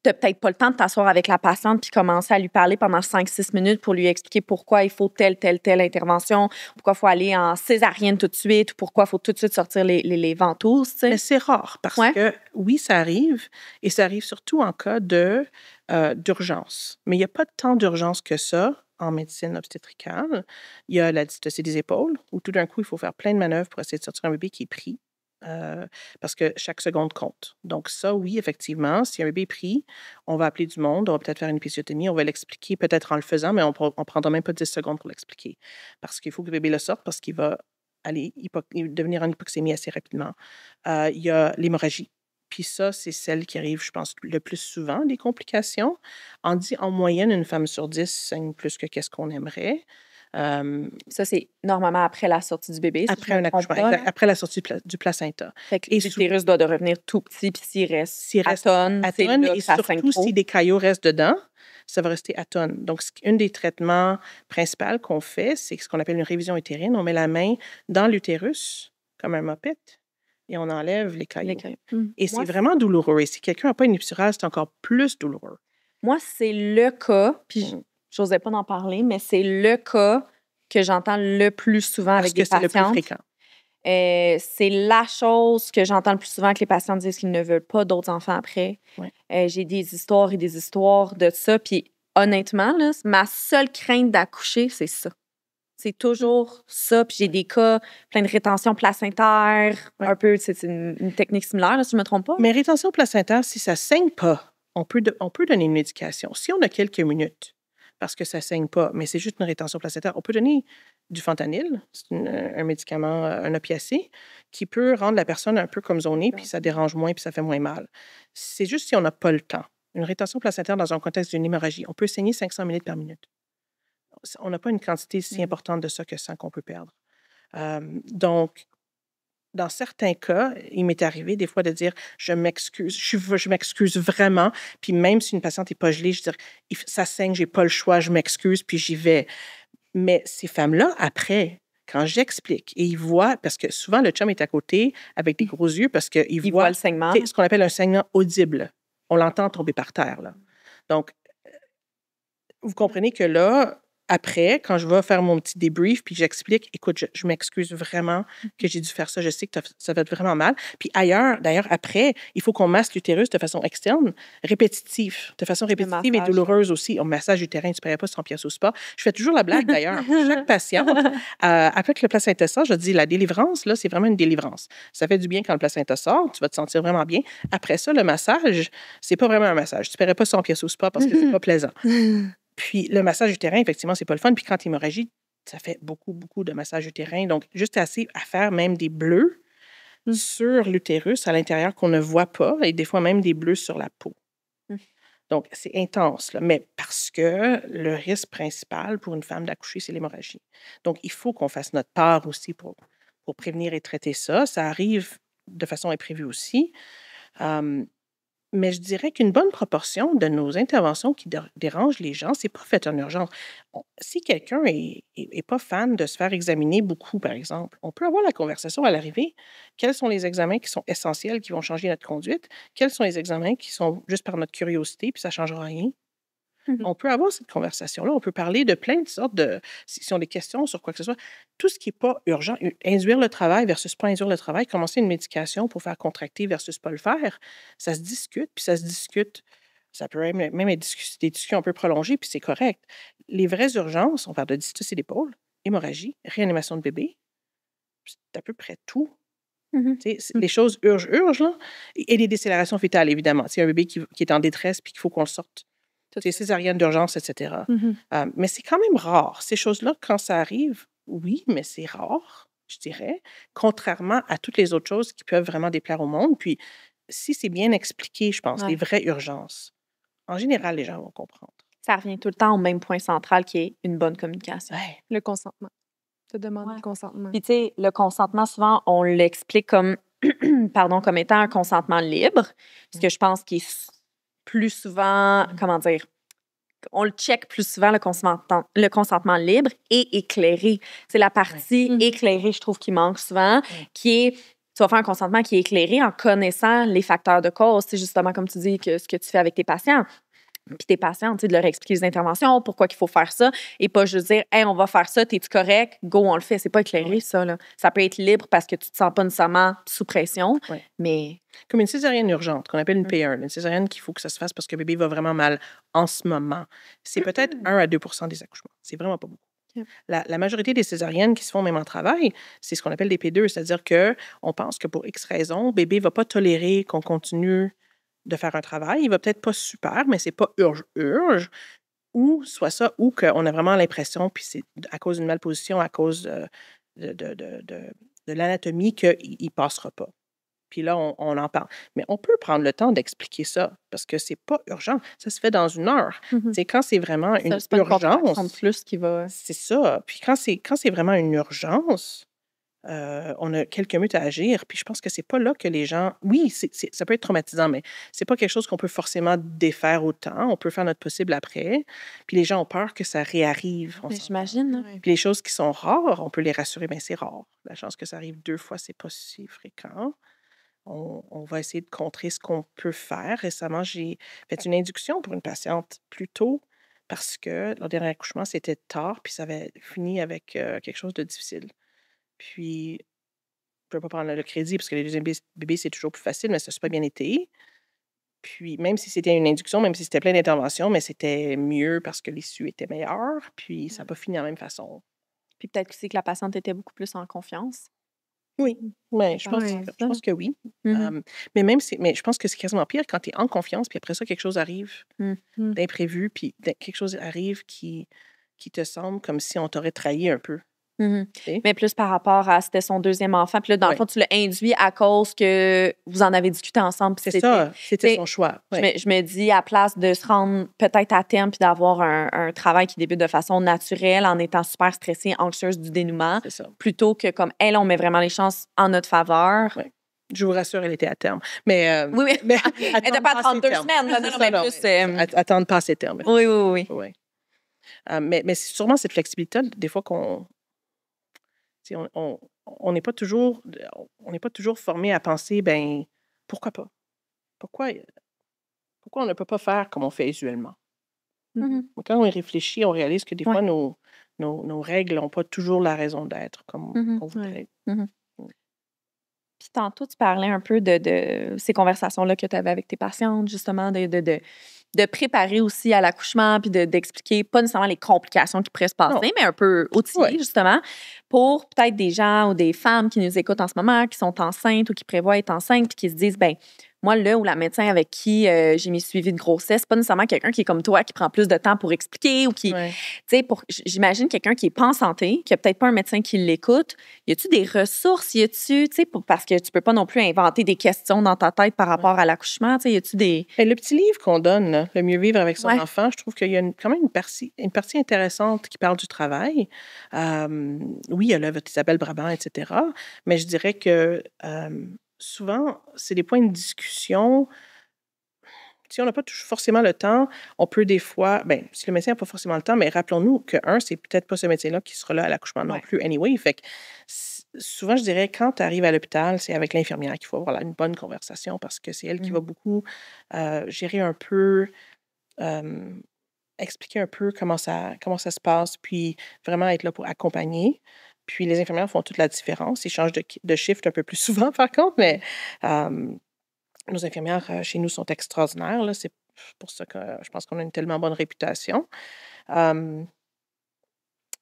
n'as peut-être pas le temps de t'asseoir avec la patiente puis commencer à lui parler pendant 5-6 minutes pour lui expliquer pourquoi il faut telle, telle, telle intervention, pourquoi il faut aller en césarienne tout de suite, pourquoi il faut tout de suite sortir les, les, ventouses. Mais c'est rare parce que oui, ça arrive et ça arrive surtout en cas de, euh, d'urgence. Mais il n'y a pas tant d'urgence que ça en médecine obstétricale. Il y a la dystocie des épaules où tout d'un coup, il faut faire plein de manœuvres pour essayer de sortir un bébé qui est pris. Euh, parce que chaque seconde compte. Donc ça, oui, effectivement, si un bébé pris, on va appeler du monde, on va peut-être faire une épisiotomie, on va l'expliquer peut-être en le faisant, mais on ne prendra même pas 10 secondes pour l'expliquer. Parce qu'il faut que le bébé le sorte, parce qu'il va aller devenir en hypoxémie assez rapidement. Euh, il y a l'hémorragie. Puis ça, c'est celle qui arrive, je pense, le plus souvent, les complications. On dit en moyenne, une femme sur 10, saigne plus que qu'est-ce qu'on aimerait. Euh, ça, c'est normalement après la sortie du bébé. après après la sortie du placenta. et l'utérus doit de revenir tout petit, puis s'il reste, s'il reste atone, atone, et surtout si des caillots restent dedans, ça va rester à tonne. Donc, un des traitements principaux qu'on fait, c'est ce qu'on appelle une révision utérine. On met la main dans l'utérus, comme un mopette, et on enlève les caillots. Hum. Et c'est vraiment douloureux. Et si quelqu'un n'a pas une épicurale, c'est encore plus douloureux. Moi, c'est le cas, puis j'osais pas en parler, mais c'est le cas que j'entends le plus souvent avec les patientes. c'est le plus fréquent? Euh, c'est la chose que j'entends le plus souvent que les patients disent qu'ils ne veulent pas d'autres enfants après. Euh, j'ai des histoires et des histoires de ça. Puis honnêtement, là, ma seule crainte d'accoucher, c'est ça. C'est toujours ça. Puis j'ai des cas, plein de rétention placentaire, un peu, c'est une, technique similaire, si je ne me trompe pas. Mais rétention placentaire, si ça saigne pas, on peut, on peut donner une médication. Si on a quelques minutes, parce que ça saigne pas, mais c'est juste une rétention placentaire. On peut donner du fentanyl, un médicament, euh, un opiacé, qui peut rendre la personne un peu comme zonée, puis ça dérange moins, puis ça fait moins mal. C'est juste si on n'a pas le temps. Une rétention placentaire dans un contexte d'une hémorragie, on peut saigner 500 ml par minute. On n'a pas une quantité si mmh importante de ça que ça qu'on peut perdre. Euh, donc, dans certains cas, il m'est arrivé des fois de dire je m'excuse, je, je m'excuse vraiment. Puis même si une patiente n'est pas gelée, je dis ça saigne, j'ai pas le choix, je m'excuse, puis j'y vais. Mais ces femmes-là, après, quand j'explique et ils voient, parce que souvent le chum est à côté avec des gros yeux parce qu'ils voient voient le saignement. ce qu'on appelle un saignement audible. On l'entend tomber par terre. Là. Donc, euh, vous comprenez que là, après, quand je vais faire mon petit débrief, puis j'explique, écoute, je, m'excuse vraiment mhm. que j'ai dû faire ça, je sais que ça va être vraiment mal. Puis ailleurs, d'ailleurs, après, il faut qu'on masse l'utérus de façon externe, répétitive, de façon répétitive et douloureuse aussi. On massage utérin, tu ne pas 100 pièces au spa. Je fais toujours la blague d'ailleurs. Chaque patiente, euh, après que le placenta sort, je dis la délivrance, là, c'est vraiment une délivrance. Ça fait du bien quand le placenta sort, tu vas te sentir vraiment bien. Après ça, le massage, c'est pas vraiment un massage. Tu ne paierais pas 100 pièces au spa parce que c'est pas plaisant. Puis le massage utérin, effectivement, c'est pas le fun. Puis quand hémorragie, ça fait beaucoup, beaucoup de massage utérin. Donc, juste assez à faire même des bleus mmh. sur l'utérus à l'intérieur qu'on ne voit pas et des fois même des bleus sur la peau. Mmh. Donc, c'est intense, mais parce que le risque principal pour une femme d'accoucher, c'est l'hémorragie. Donc, il faut qu'on fasse notre part aussi pour, pour prévenir et traiter ça. Ça arrive de façon imprévue aussi mais je dirais qu'une bonne proportion de nos interventions qui dérangent les gens, c'est pas fait en urgence. Si quelqu'un n'est pas fan de se faire examiner beaucoup, par exemple, on peut avoir la conversation à l'arrivée. Quels sont les examens qui sont essentiels, qui vont changer notre conduite? Quels sont les examens qui sont juste par notre curiosité, puis ça changera rien? Mmh on peut avoir cette conversation-là. On peut parler de plein de sortes de. Si, des questions sur quoi que ce soit, tout ce qui n'est pas urgent, induire le travail versus pas induire le travail, commencer une médication pour faire contracter versus pas le faire, ça se discute, puis ça se discute. Ça peut même, même être des discussions un peu prolongées, puis c'est correct. Les vraies urgences, on parle de et d'épaule, hémorragie, réanimation de bébé, c'est à peu près tout. Mmh mmh. Les choses urgent, urgent, là. Et les décélérations fétales, évidemment. C'est un bébé qui, qui, est en détresse puis qu'il faut qu'on le sorte toutes césariennes d'urgence, etc. Mm-hmm. Euh, mais c'est quand même rare. Ces choses-là, quand ça arrive, oui, mais c'est rare, je dirais, contrairement à toutes les autres choses qui peuvent vraiment déplaire au monde. Puis, si c'est bien expliqué, je pense, les vraies urgences, en général, les gens vont comprendre. Ça revient tout le temps au même point central qui est une bonne communication. Le consentement. Te demande le consentement. Puis, tu sais, le consentement, souvent, on l'explique comme, pardon, comme étant un consentement libre, ce que je pense qu'il plus souvent, mm. comment dire, on le check plus souvent, le consentement, le consentement libre et éclairé. C'est la partie mm. éclairée, je trouve, qui manque souvent, qui est tu vas faire un consentement qui est éclairé en connaissant les facteurs de cause. C'est justement comme tu dis que ce que tu fais avec tes patients puis tes patients, de leur expliquer les interventions, pourquoi qu'il faut faire ça, et pas juste dire, hey, on va faire ça, t'es-tu correct, go, on le fait. C'est pas éclairé, ça, Ça peut être libre parce que tu te sens pas nécessairement sous pression, mais. Comme une césarienne urgente, qu'on appelle une mmh. P1, une césarienne qu'il faut que ça se fasse parce que bébé va vraiment mal en ce moment. C'est peut-être 1 mmh. à 2 des accouchements. C'est vraiment pas beaucoup. La, majorité des césariennes qui se font même en travail, c'est ce qu'on appelle des P2, c'est-à-dire que on pense que pour X raison, bébé va pas tolérer qu'on continue de faire un travail. Il va peut-être pas super, mais c'est pas urge, urge. Ou soit ça, ou qu'on a vraiment l'impression, puis c'est à cause d'une malposition, à cause euh, de, de, de, de l'anatomie, qu'il ne passera pas. Puis là, on, en parle. Mais on peut prendre le temps d'expliquer ça parce que c'est pas urgent. Ça se fait dans une heure. C'est mmh quand c'est vraiment une urgence. plus qui va. Euh, c'est ça. Puis quand c'est quand c'est vraiment une urgence, on a quelques minutes à agir. Puis je pense que c'est pas là que les gens. Oui, ça peut être traumatisant, mais c'est pas quelque chose qu'on peut forcément défaire autant. On peut faire notre possible après. Puis les gens ont peur que ça réarrive. J'imagine. Hein. Puis les choses qui sont rares, on peut les rassurer, mais c'est rare. La chance que ça arrive deux fois, c'est pas si fréquent. On, va essayer de contrer ce qu'on peut faire. Récemment, j'ai fait une induction pour une patiente plus tôt parce que leur dernier accouchement, c'était tard, puis ça avait fini avec quelque chose de difficile. Puis, je ne peux pas prendre le crédit parce que les deuxième bébés, c'est toujours plus facile, mais ça s'est pas bien été. Puis, même si c'était une induction, même si c'était plein d'interventions, mais c'était mieux parce que l'issue était meilleure. Puis, ça n'a pas fini de la même façon. Puis, peut-être que c'est que la patiente était beaucoup plus en confiance. Oui, je, pense, que oui. Mm-hmm. mais même si, je pense que c'est quasiment pire quand tu es en confiance, puis après ça, quelque chose arrive mm-hmm. d'imprévu, puis quelque chose arrive qui, qui te semble comme si on t'aurait trahi un peu. Mhm. Mais plus par rapport à c'était son deuxième enfant. Puis là, dans le fond, tu l'as induit à cause que vous en avez discuté ensemble. C'est ça, c'était son choix. Je, me, dis, à place de se rendre peut-être à terme puis d'avoir un, travail qui débute de façon naturelle en étant super stressée, anxieuse du dénouement, plutôt que comme elle, on met vraiment les chances en notre faveur. Je vous rassure, elle était à terme. Mais, euh, oui, elle n'était pas à 32 semaines. Attendre pas termes. Oui, oui, oui. Euh, mais, mais sûrement cette flexibilité, des fois qu'on on n'est pas toujours on toujours formé à penser ben pourquoi pas pourquoi euh, pourquoi on ne peut pas faire comme on fait usuellement mmh quand on y réfléchit on réalise que des fois nos, nos, règles n'ont pas toujours la raison d'être comme mmh on voudrait mmh puis tantôt, tu parlais un peu de, ces conversations-là que tu avais avec tes patientes, justement, de, de, préparer aussi à l'accouchement, puis d'expliquer pas nécessairement les complications qui pourraient se passer, mais un peu outiller, justement, pour peut-être des gens ou des femmes qui nous écoutent en ce moment, qui sont enceintes ou qui prévoient être enceintes, puis qui se disent, ben moi, là où la médecin avec qui euh, j'ai mis suivi de grossesse, pas nécessairement quelqu'un qui est comme toi, qui prend plus de temps pour expliquer ou qui. Tu j'imagine quelqu'un qui n'est pas en santé, qui n'a peut-être pas un médecin qui l'écoute. Y a-tu des ressources? Y a-tu, tu parce que tu peux pas non plus inventer des questions dans ta tête par rapport à l'accouchement. Tu sais, y a-tu des. Ben, le petit livre qu'on donne, Le mieux vivre avec son enfant, je trouve qu'il y a quand même une partie, une partie intéressante qui parle du travail. Euh, oui, il y a l'œuvre d'Isabelle Brabant, etc. Mais je dirais que. Euh, souvent, c'est des points de discussion. Si on n'a pas forcément le temps, on peut des fois, ben, si le médecin n'a pas forcément le temps, mais rappelons-nous que, un, c'est peut-être pas ce médecin-là qui sera là à l'accouchement non plus, anyway. Fait que, souvent, je dirais, quand tu arrives à l'hôpital, c'est avec l'infirmière qu'il faut avoir une bonne conversation parce que c'est elle qui va mmh. beaucoup euh, gérer un peu, expliquer un peu comment ça, comment ça se passe, puis vraiment être là pour accompagner. Puis les infirmières font toute la différence. Ils changent de, de shift un peu plus souvent, par contre, mais nos infirmières euh, chez nous sont extraordinaires. C'est pour ça que je pense qu'on a une tellement bonne réputation.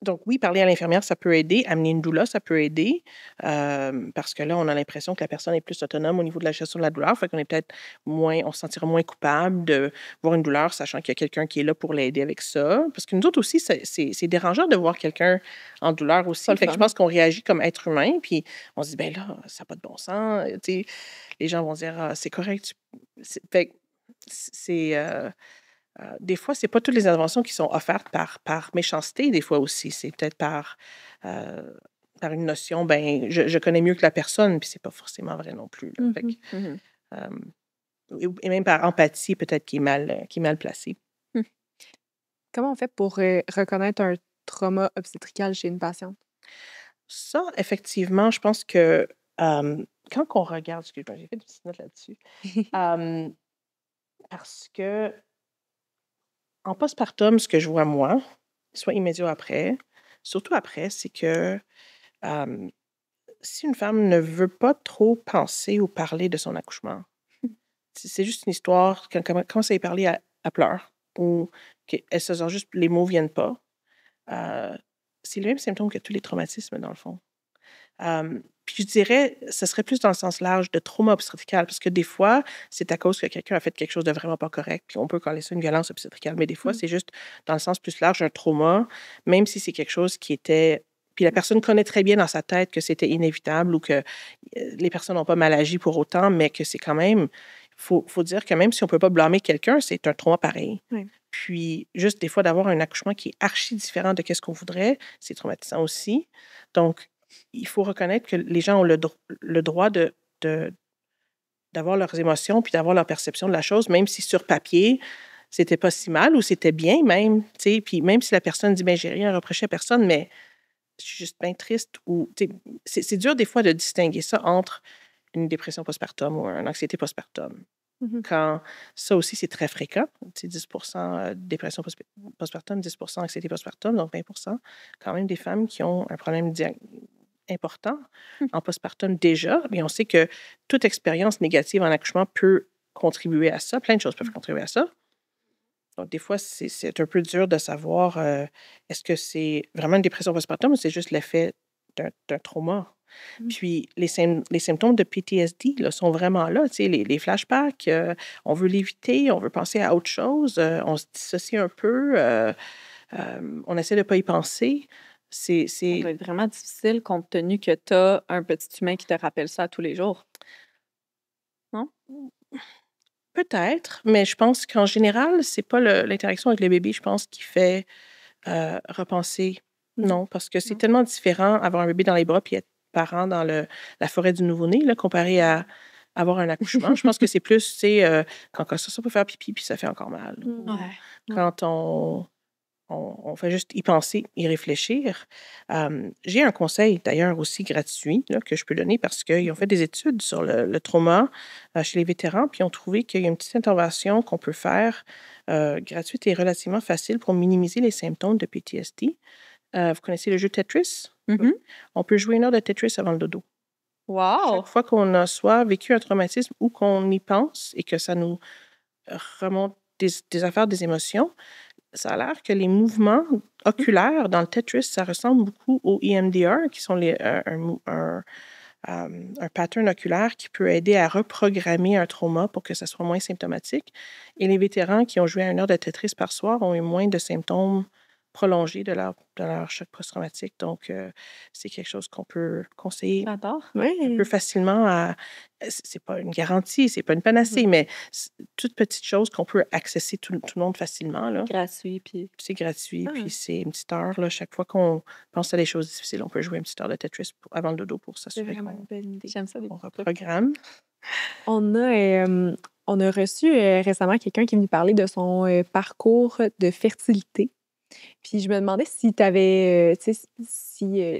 Donc oui, parler à l'infirmière, ça peut aider. Amener une douleur, ça peut aider. Euh, parce que là, on a l'impression que la personne est plus autonome au niveau de la gestion de la douleur. Fait qu'on est peut-être moins, on se sentira moins coupable de voir une douleur, sachant qu'il y a quelqu'un qui est là pour l'aider avec ça. Parce que nous autres aussi, c'est dérangeant de voir quelqu'un en douleur aussi. Fait que je pense qu'on réagit comme être humain, puis on se dit, ben là, ça n'a pas de bon sens. Euh, les gens vont dire, ah, c'est correct. Fait c'est... Euh, euh, des fois, ce n'est pas toutes les interventions qui sont offertes par, par méchanceté, des fois aussi. C'est peut-être par, euh, par une notion, ben, je, je, connais mieux que la personne, puis c'est pas forcément vrai non plus. Mmh mmh euh, et même par empathie, peut-être, qui est mal, qui est mal placée. Mmh. Comment on fait pour reconnaître un trauma obstétrical chez une patiente? Ça, effectivement, je pense que quand on regarde, excuse-moi, j'ai fait une petite note là-dessus, parce que en postpartum, ce que je vois moi, soit immédiat après, surtout après, c'est que si une femme ne veut pas trop penser ou parler de son accouchement, c'est juste une histoire, quand, ça y parler, à pleurs, ou que se juste les mots viennent pas. Euh, c'est le même symptôme que tous les traumatismes, dans le fond. Puis je dirais, ce serait plus dans le sens large de trauma obstétrical, parce que des fois, c'est à cause que quelqu'un a fait quelque chose de vraiment pas correct, puis on peut coller ça une violence obstétricale, mais des fois, mm. c'est juste dans le sens plus large, un trauma, même si c'est quelque chose qui était puis la personne connaît très bien dans sa tête que c'était inévitable ou que euh, les personnes n'ont pas mal agi pour autant, mais que c'est quand même, il faut, dire que même si on ne peut pas blâmer quelqu'un, c'est un trauma pareil. Puis juste des fois d'avoir un accouchement qui est archi différent de ce qu'on voudrait, c'est traumatisant aussi. Donc, il faut reconnaître que les gens ont le, droit de, d'avoir leurs émotions puis d'avoir leur perception de la chose, même si sur papier, c'était pas si mal ou c'était bien même, tu puis même si la personne dit, ben j'ai rien à à personne, mais je suis juste bien triste ou, c'est dur des fois de distinguer ça entre une dépression postpartum ou une anxiété postpartum. Mm-hmm. Quand ça aussi, c'est très fréquent, c'est 10 euh, dépression postpartum, 10 anxiété postpartum, donc 20 quand même des femmes qui ont un problème important mmh. en postpartum déjà, mais on sait que toute expérience négative en accouchement peut contribuer à ça. Plein de choses peuvent mmh. contribuer à ça. Donc, des fois, c'est un peu dur de savoir euh, est-ce que c'est vraiment une dépression postpartum ou c'est juste l'effet d'un trauma. Mmh. Puis les, les, symptômes de PTSD sont vraiment là. les, les, flashbacks, euh, on veut l'éviter, on veut penser à autre chose, euh, on se dissocie un peu, on essaie de ne pas y penser. C'est, vraiment difficile compte tenu que tu as un petit humain qui te rappelle ça tous les jours. Non? Peut-être, mais je pense qu'en général, c'est pas l'interaction avec le bébé, je pense, qui fait euh, repenser. Mmh. Non, parce que c'est tellement différent avoir un bébé dans les bras puis être parent dans le, la forêt du nouveau-né, là, comparé à avoir un accouchement. je pense que c'est plus, c'est sais, euh, quand ça, ça peut faire pipi puis ça fait encore mal. Ouais. Quand on on, fait juste y penser, y réfléchir. J'ai un conseil d'ailleurs aussi gratuit que je peux donner parce qu'ils ont fait des études sur le, trauma euh, chez les vétérans, puis ils ont trouvé qu'il y a une petite intervention qu'on peut faire euh, gratuite et relativement facile pour minimiser les symptômes de PTSD. Euh, vous connaissez le jeu Tetris? Mm-hmm. On peut jouer une heure de Tetris avant le dodo. Wow! Chaque fois qu'on a soit vécu un traumatisme ou qu'on y pense et que ça nous remonte des affaires, des émotions, ça a l'air que les mouvements oculaires dans le Tetris, ça ressemble beaucoup au EMDR, qui sont euh, un, euh, un, pattern oculaire qui peut aider à reprogrammer un trauma pour que ça soit moins symptomatique. Et les vétérans qui ont joué à une heure de Tetris par soir ont eu moins de symptômes prolongée de leur, de leur choc post-traumatique. Donc, euh, c'est quelque chose qu'on peut conseiller oui. un peu facilement. Euh, c'est pas une garantie, c'est pas une mmh. panacée, mais toute petite chose qu'on peut accesser tout, le monde facilement. Là. Gratuit. Puis... C'est gratuit, ah. puis c'est une petite heure. Là, chaque fois qu'on pense à des choses difficiles, on peut jouer une petite heure de Tetris avant le dodo pour s'assurer. ça. reprogramme. On a, on a reçu euh, récemment quelqu'un qui est venu parler de son parcours de fertilité. Si je me demandais si euh, tu avais, si euh,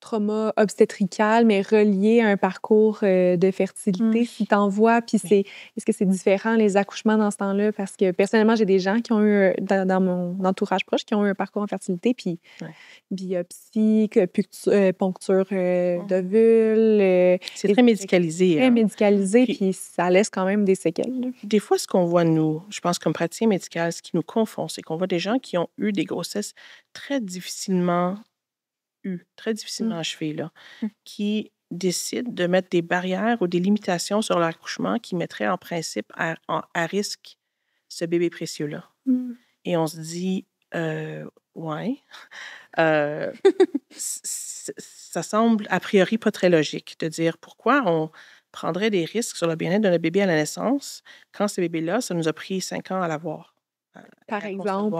trauma obstétrical, mais relié à un parcours euh, de fertilité, mmh. si t'en vois, puis c'est, est-ce que c'est différent les accouchements dans ce temps-là? Parce que personnellement, j'ai des gens qui ont eu, dans, mon entourage proche, qui ont eu un parcours en fertilité, puis ouais. biopsie, euh, poncture euh, mmh. d'ovule. c'est très médicalisé. Très hein. médicalisé, puis ça laisse quand même des séquelles. Des fois, ce qu'on voit, nous, je pense comme praticien médical, ce qui nous confond, c'est qu'on voit des gens qui ont eu des grossesses très difficilement très difficilement mmh. achevé là, mmh. qui décide de mettre des barrières ou des limitations sur l'accouchement qui mettraient en principe à, risque ce bébé précieux-là. Mmh. Et on se dit, euh, ouais, euh, ça semble a priori pas très logique de dire pourquoi on prendrait des risques sur le bien-être de bébé à la naissance quand ce bébé-là, ça nous a pris cinq ans à l'avoir. Euh, par exemple?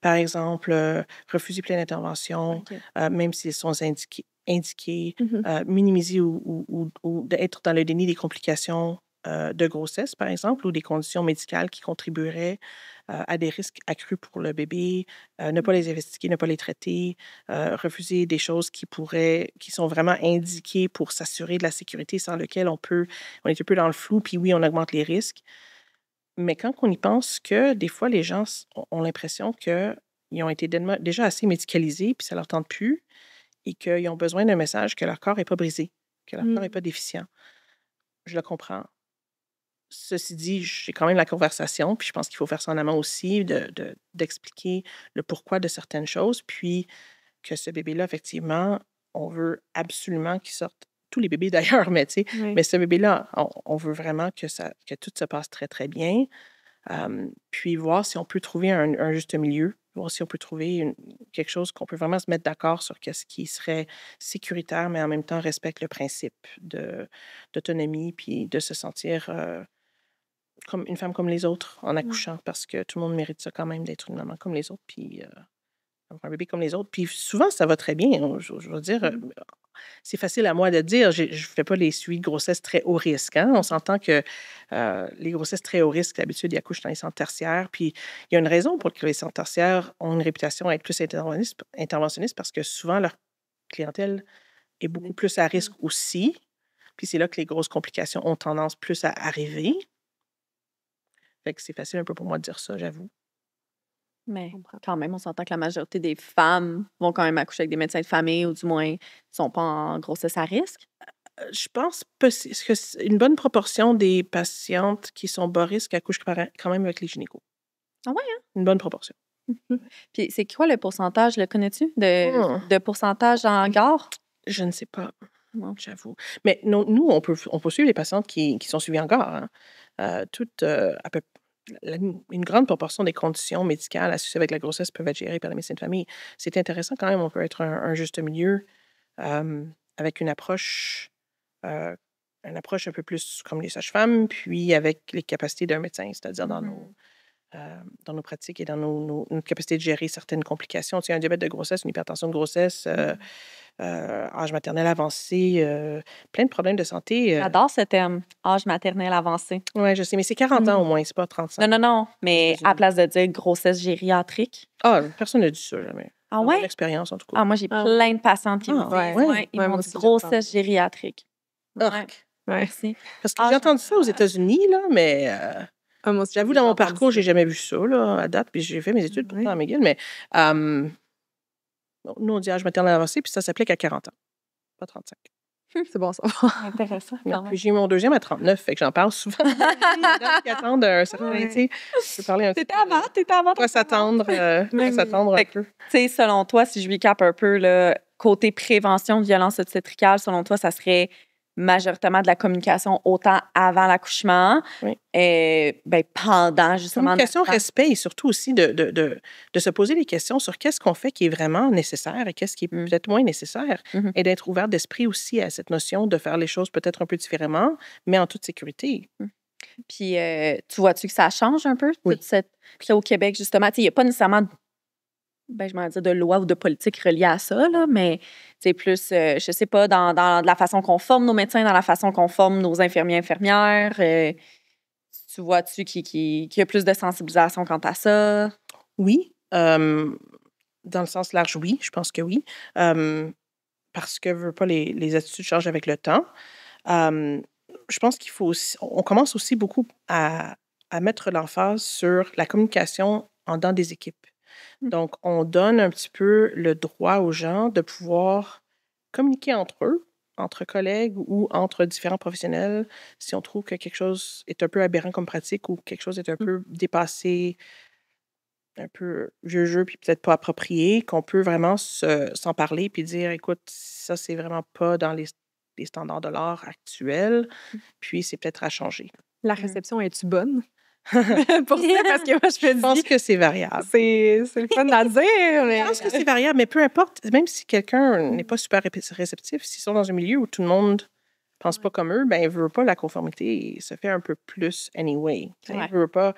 Par euh, exemple, refuser pleine intervention, euh, même s'ils sont indiqués, mm-hmm. minimiser ou, être dans le déni des complications de grossesse, par exemple, ou des conditions médicales qui contribueraient à des risques accrus pour le bébé, ne pas mm-hmm. les investiguer, ne pas les traiter, refuser des choses qui pourraient, qui sont vraiment indiquées pour s'assurer de la sécurité sans lequel on peut, on est un peu dans le flou, puis oui, on augmente les risques. Mais quand on y pense que des fois, les gens ont l'impression qu'ils ont été déjà assez médicalisés, puis ça leur tente plus, et qu'ils ont besoin d'un message que leur corps n'est pas brisé, que leur corps n'est mmh. pas déficient. Je le comprends. Ceci dit, j'ai quand même la conversation, puis je pense qu'il faut faire ça en amont aussi, d'expliquer le pourquoi de certaines choses, puis que ce bébé-là, effectivement, on veut absolument qu'il sorte tous les bébés d'ailleurs, mais tu sais, mais ce bébé-là, on, veut vraiment que, ça, que tout se passe très, très bien. puis voir si on peut trouver un, juste milieu, voir si on peut trouver quelque chose qu'on peut vraiment se mettre d'accord sur qu'est-ce qui serait sécuritaire, mais en même temps respecte le principe d'autonomie, puis de se sentir euh, comme une femme comme les autres en accouchant, parce que tout le monde mérite ça quand même d'être une maman comme les autres, puis euh, un bébé comme les autres. Puis souvent, ça va très bien. Hein, je veux dire, mmh. euh, c'est facile à moi de dire, je ne fais pas les suites grossesses très haut risque. Hein. On s'entend que euh, les grossesses très haut risque, d'habitude, a accouchent dans les centres tertiaires. Puis il y a une raison pour que les centres tertiaires ont une réputation à être plus interventionnistes, parce que souvent leur clientèle est beaucoup mmh. plus à mmh. risque aussi. Puis c'est là que les grosses complications ont tendance plus à arriver. Fait que c'est facile un peu pour moi de dire ça, j'avoue mais quand même, on s'entend que la majorité des femmes vont quand même accoucher avec des médecins de famille ou du moins ne sont pas en grossesse à risque. Euh, je pense que une bonne proportion des patientes qui sont bas risque accouchent quand même avec les gynécos. Ah ouais, hein? Une bonne proportion. Puis c'est quoi le pourcentage, le connais-tu, de, hmm. pourcentage en gare? Je ne sais pas, j'avoue. Mais nous, on peut, suivre les patientes qui, sont suivies en gare. Hein. Euh, toutes, euh, à peu près une grande proportion des conditions médicales associées avec la grossesse peuvent être gérées par les médecins de famille. C'est intéressant quand même, on peut être un, juste milieu avec une approche, euh, une approche un peu plus comme les sages-femmes, puis avec les capacités d'un médecin, c'est-à-dire dans nos mmh euh, dans nos pratiques et dans nos, nos, notre capacité de gérer certaines complications. Tu sais, un diabète de grossesse, une hypertension de grossesse, euh, mm-hmm. euh, âge maternel avancé, plein de problèmes de santé. J'adore ce terme, âge maternel avancé. Oui, je sais, mais c'est 40 ans au mm-hmm. moins, c'est pas 35. Non, non, non, mais à place de dire grossesse gériatrique. Ah, personne n'a dit ça jamais. Ah ouais? L'expérience, en tout cas. Ah, moi, j'ai ah. plein de patientes qui ah, ouais, m'ont dit grossesse gériatrique. Merci. Parce que ah, j'ai entendu ça aux États-Unis, là, mais... Ah, j'avoue, dans mon parcours, j'ai jamais vu ça à date, puis j'ai fait mes études pourtant à McGill, mais euh, nous, on dit âge ah, maternel avancé, puis ça s'applique à 40 ans, pas 35. C'est bon ça. Intéressant. puis j'ai mon deuxième à 39, fait que j'en parle souvent. qui attendent un certain tu Je peux parler un avant, t'étais avant. s'attendre euh, s'attendre un peu? Tu sais, selon toi, si je lui recap un peu, là, côté prévention de violence obstétricale, selon toi, ça serait majoritairement de la communication autant avant l'accouchement et euh, ben, pendant justement. de respect et surtout aussi de, de, de, de, se poser les questions sur qu'est-ce qu'on fait qui est vraiment nécessaire et qu'est-ce qui est mm. peut-être moins nécessaire mm-hmm. et d'être ouvert d'esprit aussi à cette notion de faire les choses peut-être un peu différemment, mais en toute sécurité. Mm. Puis, euh, tu vois-tu que ça change un peu, oui. toute au Québec, justement, il n'y a pas nécessairement ben, je m'en dis de loi ou de politique reliées à ça, là, mais c'est plus, je euh, je sais pas, dans, dans la façon qu'on forme nos médecins, dans la façon qu'on forme nos infirmiers infirmières. Euh, tu vois-tu qu'il qui, qui, a plus de sensibilisation quant à ça? Oui. Euh, dans le sens large, oui, je pense que oui. parce que pas, les, les, attitudes changent avec le temps. je pense qu'il faut aussi, on commence aussi beaucoup à, à mettre l'emphase sur la communication en dans des équipes. Mmh. Donc, on donne un petit peu le droit aux gens de pouvoir communiquer entre eux, entre collègues ou entre différents professionnels si on trouve que quelque chose est un peu aberrant comme pratique ou quelque chose est un mmh. peu dépassé, un peu vieux jeu, puis peut-être pas approprié, qu'on peut vraiment s'en parler puis dire écoute, ça, c'est vraiment pas dans les, les standards de l'art actuels, mmh. puis c'est peut-être à changer. La réception, est-tu bonne? pour parce que je pense que c'est variable. C'est le fun à dire, mais... Je pense que euh, c'est variable, mais peu importe, même si quelqu'un n'est pas super réceptif, s'ils sont dans un milieu où tout le monde pense pas comme eux, ben, ils veulent pas la conformité, se fait un peu plus anyway. Ils veulent pas...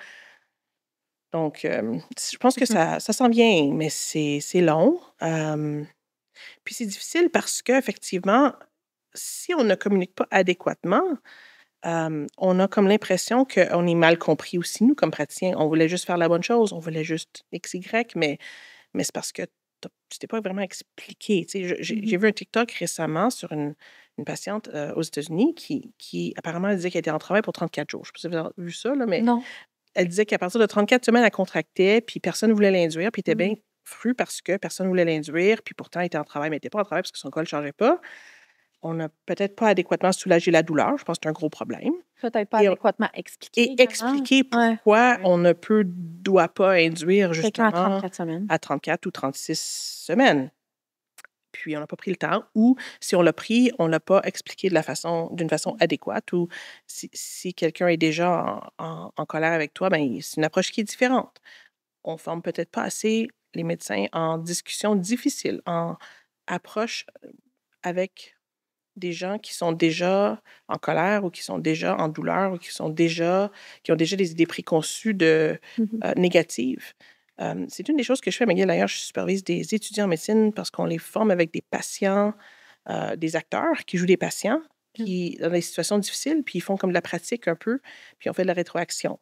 Donc, euh, je pense que ça, ça s'en vient, mais c'est long. Euh, puis c'est difficile parce qu'effectivement, si on ne communique pas adéquatement, on a comme l'impression qu'on est mal compris aussi, nous, comme praticiens. On voulait juste faire la bonne chose, on voulait juste XY, mais, mais c'est parce que tu t'es pas vraiment expliqué. Mm-hmm. J'ai vu un TikTok récemment sur une, patiente aux États-Unis qui, apparemment disait qu'elle était en travail pour 34 jours. Je ne sais pas si vous avez vu ça, mais non. elle disait qu'à partir de 34 semaines, elle contractait, puis personne ne voulait l'induire, puis elle était bien mm-hmm. fru parce que personne ne voulait l'induire, puis pourtant elle était en travail, mais elle n'était pas en travail parce que son col ne changeait pas on n'a peut-être pas adéquatement soulagé la douleur. Je pense que c'est un gros problème. Peut-être pas et, adéquatement expliqué. Et expliquer pourquoi on ne peut, doit pas induire justement à 34 semaines. À 34 ou 36 semaines. Puis on n'a pas pris le temps, ou si on l'a pris, on ne l'a pas expliqué de la façon, d'une façon adéquate, ou si, si quelqu'un est déjà en, colère avec toi, ben, c'est une approche qui est différente. On forme peut-être pas assez les médecins en discussion difficile, en approche avec des gens qui sont déjà en colère ou qui sont déjà en douleur ou qui sont déjà qui ont déjà des idées préconçues de mmh euh, négatives. c'est une des choses que je fais à D'ailleurs, je supervise des étudiants en médecine parce qu'on les forme avec des patients, euh, des acteurs qui jouent des patients qui, dans des situations difficiles, puis ils font comme de la pratique un peu, puis on fait de la rétroaction.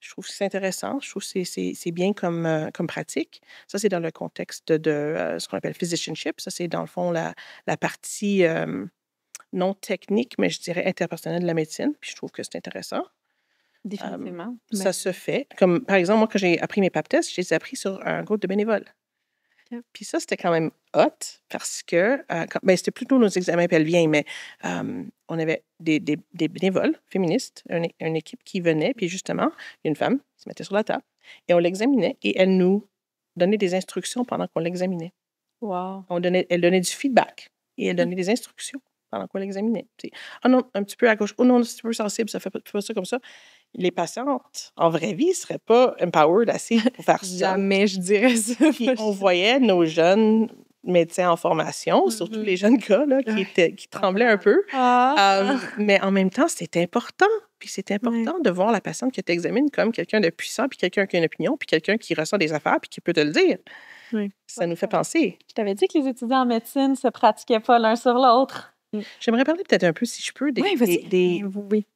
Je trouve que c'est intéressant, je trouve que c'est bien comme, euh, comme pratique. Ça, c'est dans le contexte de ce qu'on appelle physicianship. Ça, c'est dans le fond la, la partie non technique, mais je dirais interpersonnelle de la médecine. Puis je trouve que c'est intéressant. Définitivement. ça se fait. Comme, par exemple, moi, quand j'ai appris mes pap tests, je les ai appris sur un groupe de bénévoles. Puis ça, c'était quand même hot parce que, euh, ben, c'était plutôt nos examens pelviens, mais on avait des, bénévoles féministes, une, équipe qui venait, puis justement, une femme se mettait sur la table et on l'examinait et elle nous donnait des instructions pendant qu'on l'examinait. Wow. elle donnait du feedback et elle donnait des instructions pendant qu'on l'examinait. Ah non, un petit peu à gauche. Oh non, c'est un peu sensible, ça fait pas ça comme ça. Les patientes, en vraie vie, ne seraient pas empowered assez pour faire ça. Jamais, je dirais ça. Puis on voyait nos jeunes médecins en formation, mm-hmm. surtout les jeunes gars là, qui, étaient, qui tremblaient un peu. Ah. Euh, mais en même temps, c'était important. Puis c'est important de voir la patiente que tu examines comme quelqu'un de puissant, puis quelqu'un qui a une opinion, puis quelqu'un qui ressent des affaires, puis qui peut te le dire. Oui. Ça nous fait penser. Je t'avais dit que les étudiants en médecine se pratiquaient pas l'un sur l'autre. Mm. J'aimerais parler peut-être un peu, si je peux, des,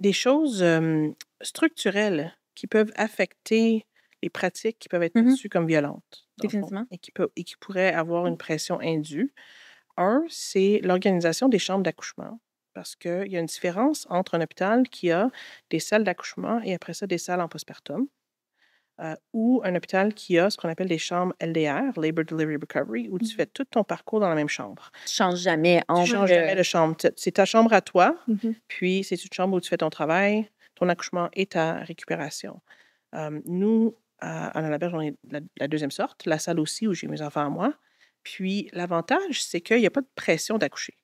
des, choses structurelles qui peuvent affecter les pratiques qui peuvent être mm-hmm. perçues comme violentes. Définitivement. et, qui peut, et qui pourraient avoir mm. une pression indue. Un, c'est l'organisation des chambres d'accouchement parce qu'il y a une différence entre un hôpital qui a des salles d'accouchement et après ça des salles en postpartum. Euh, ou un hôpital qui a ce qu'on appelle des chambres LDR, Labor Delivery Recovery, où tu mmh. fais tout ton parcours dans la même chambre. Tu changes jamais. tu changes jamais de chambre. C'est ta chambre à toi, mmh puis c'est une chambre où tu fais ton travail, ton accouchement et ta récupération. Euh, nous, à, la berge, on est la, la, deuxième sorte, la salle aussi où j'ai mes enfants à moi. Puis l'avantage, c'est qu'il n'y a pas de pression d'accoucher.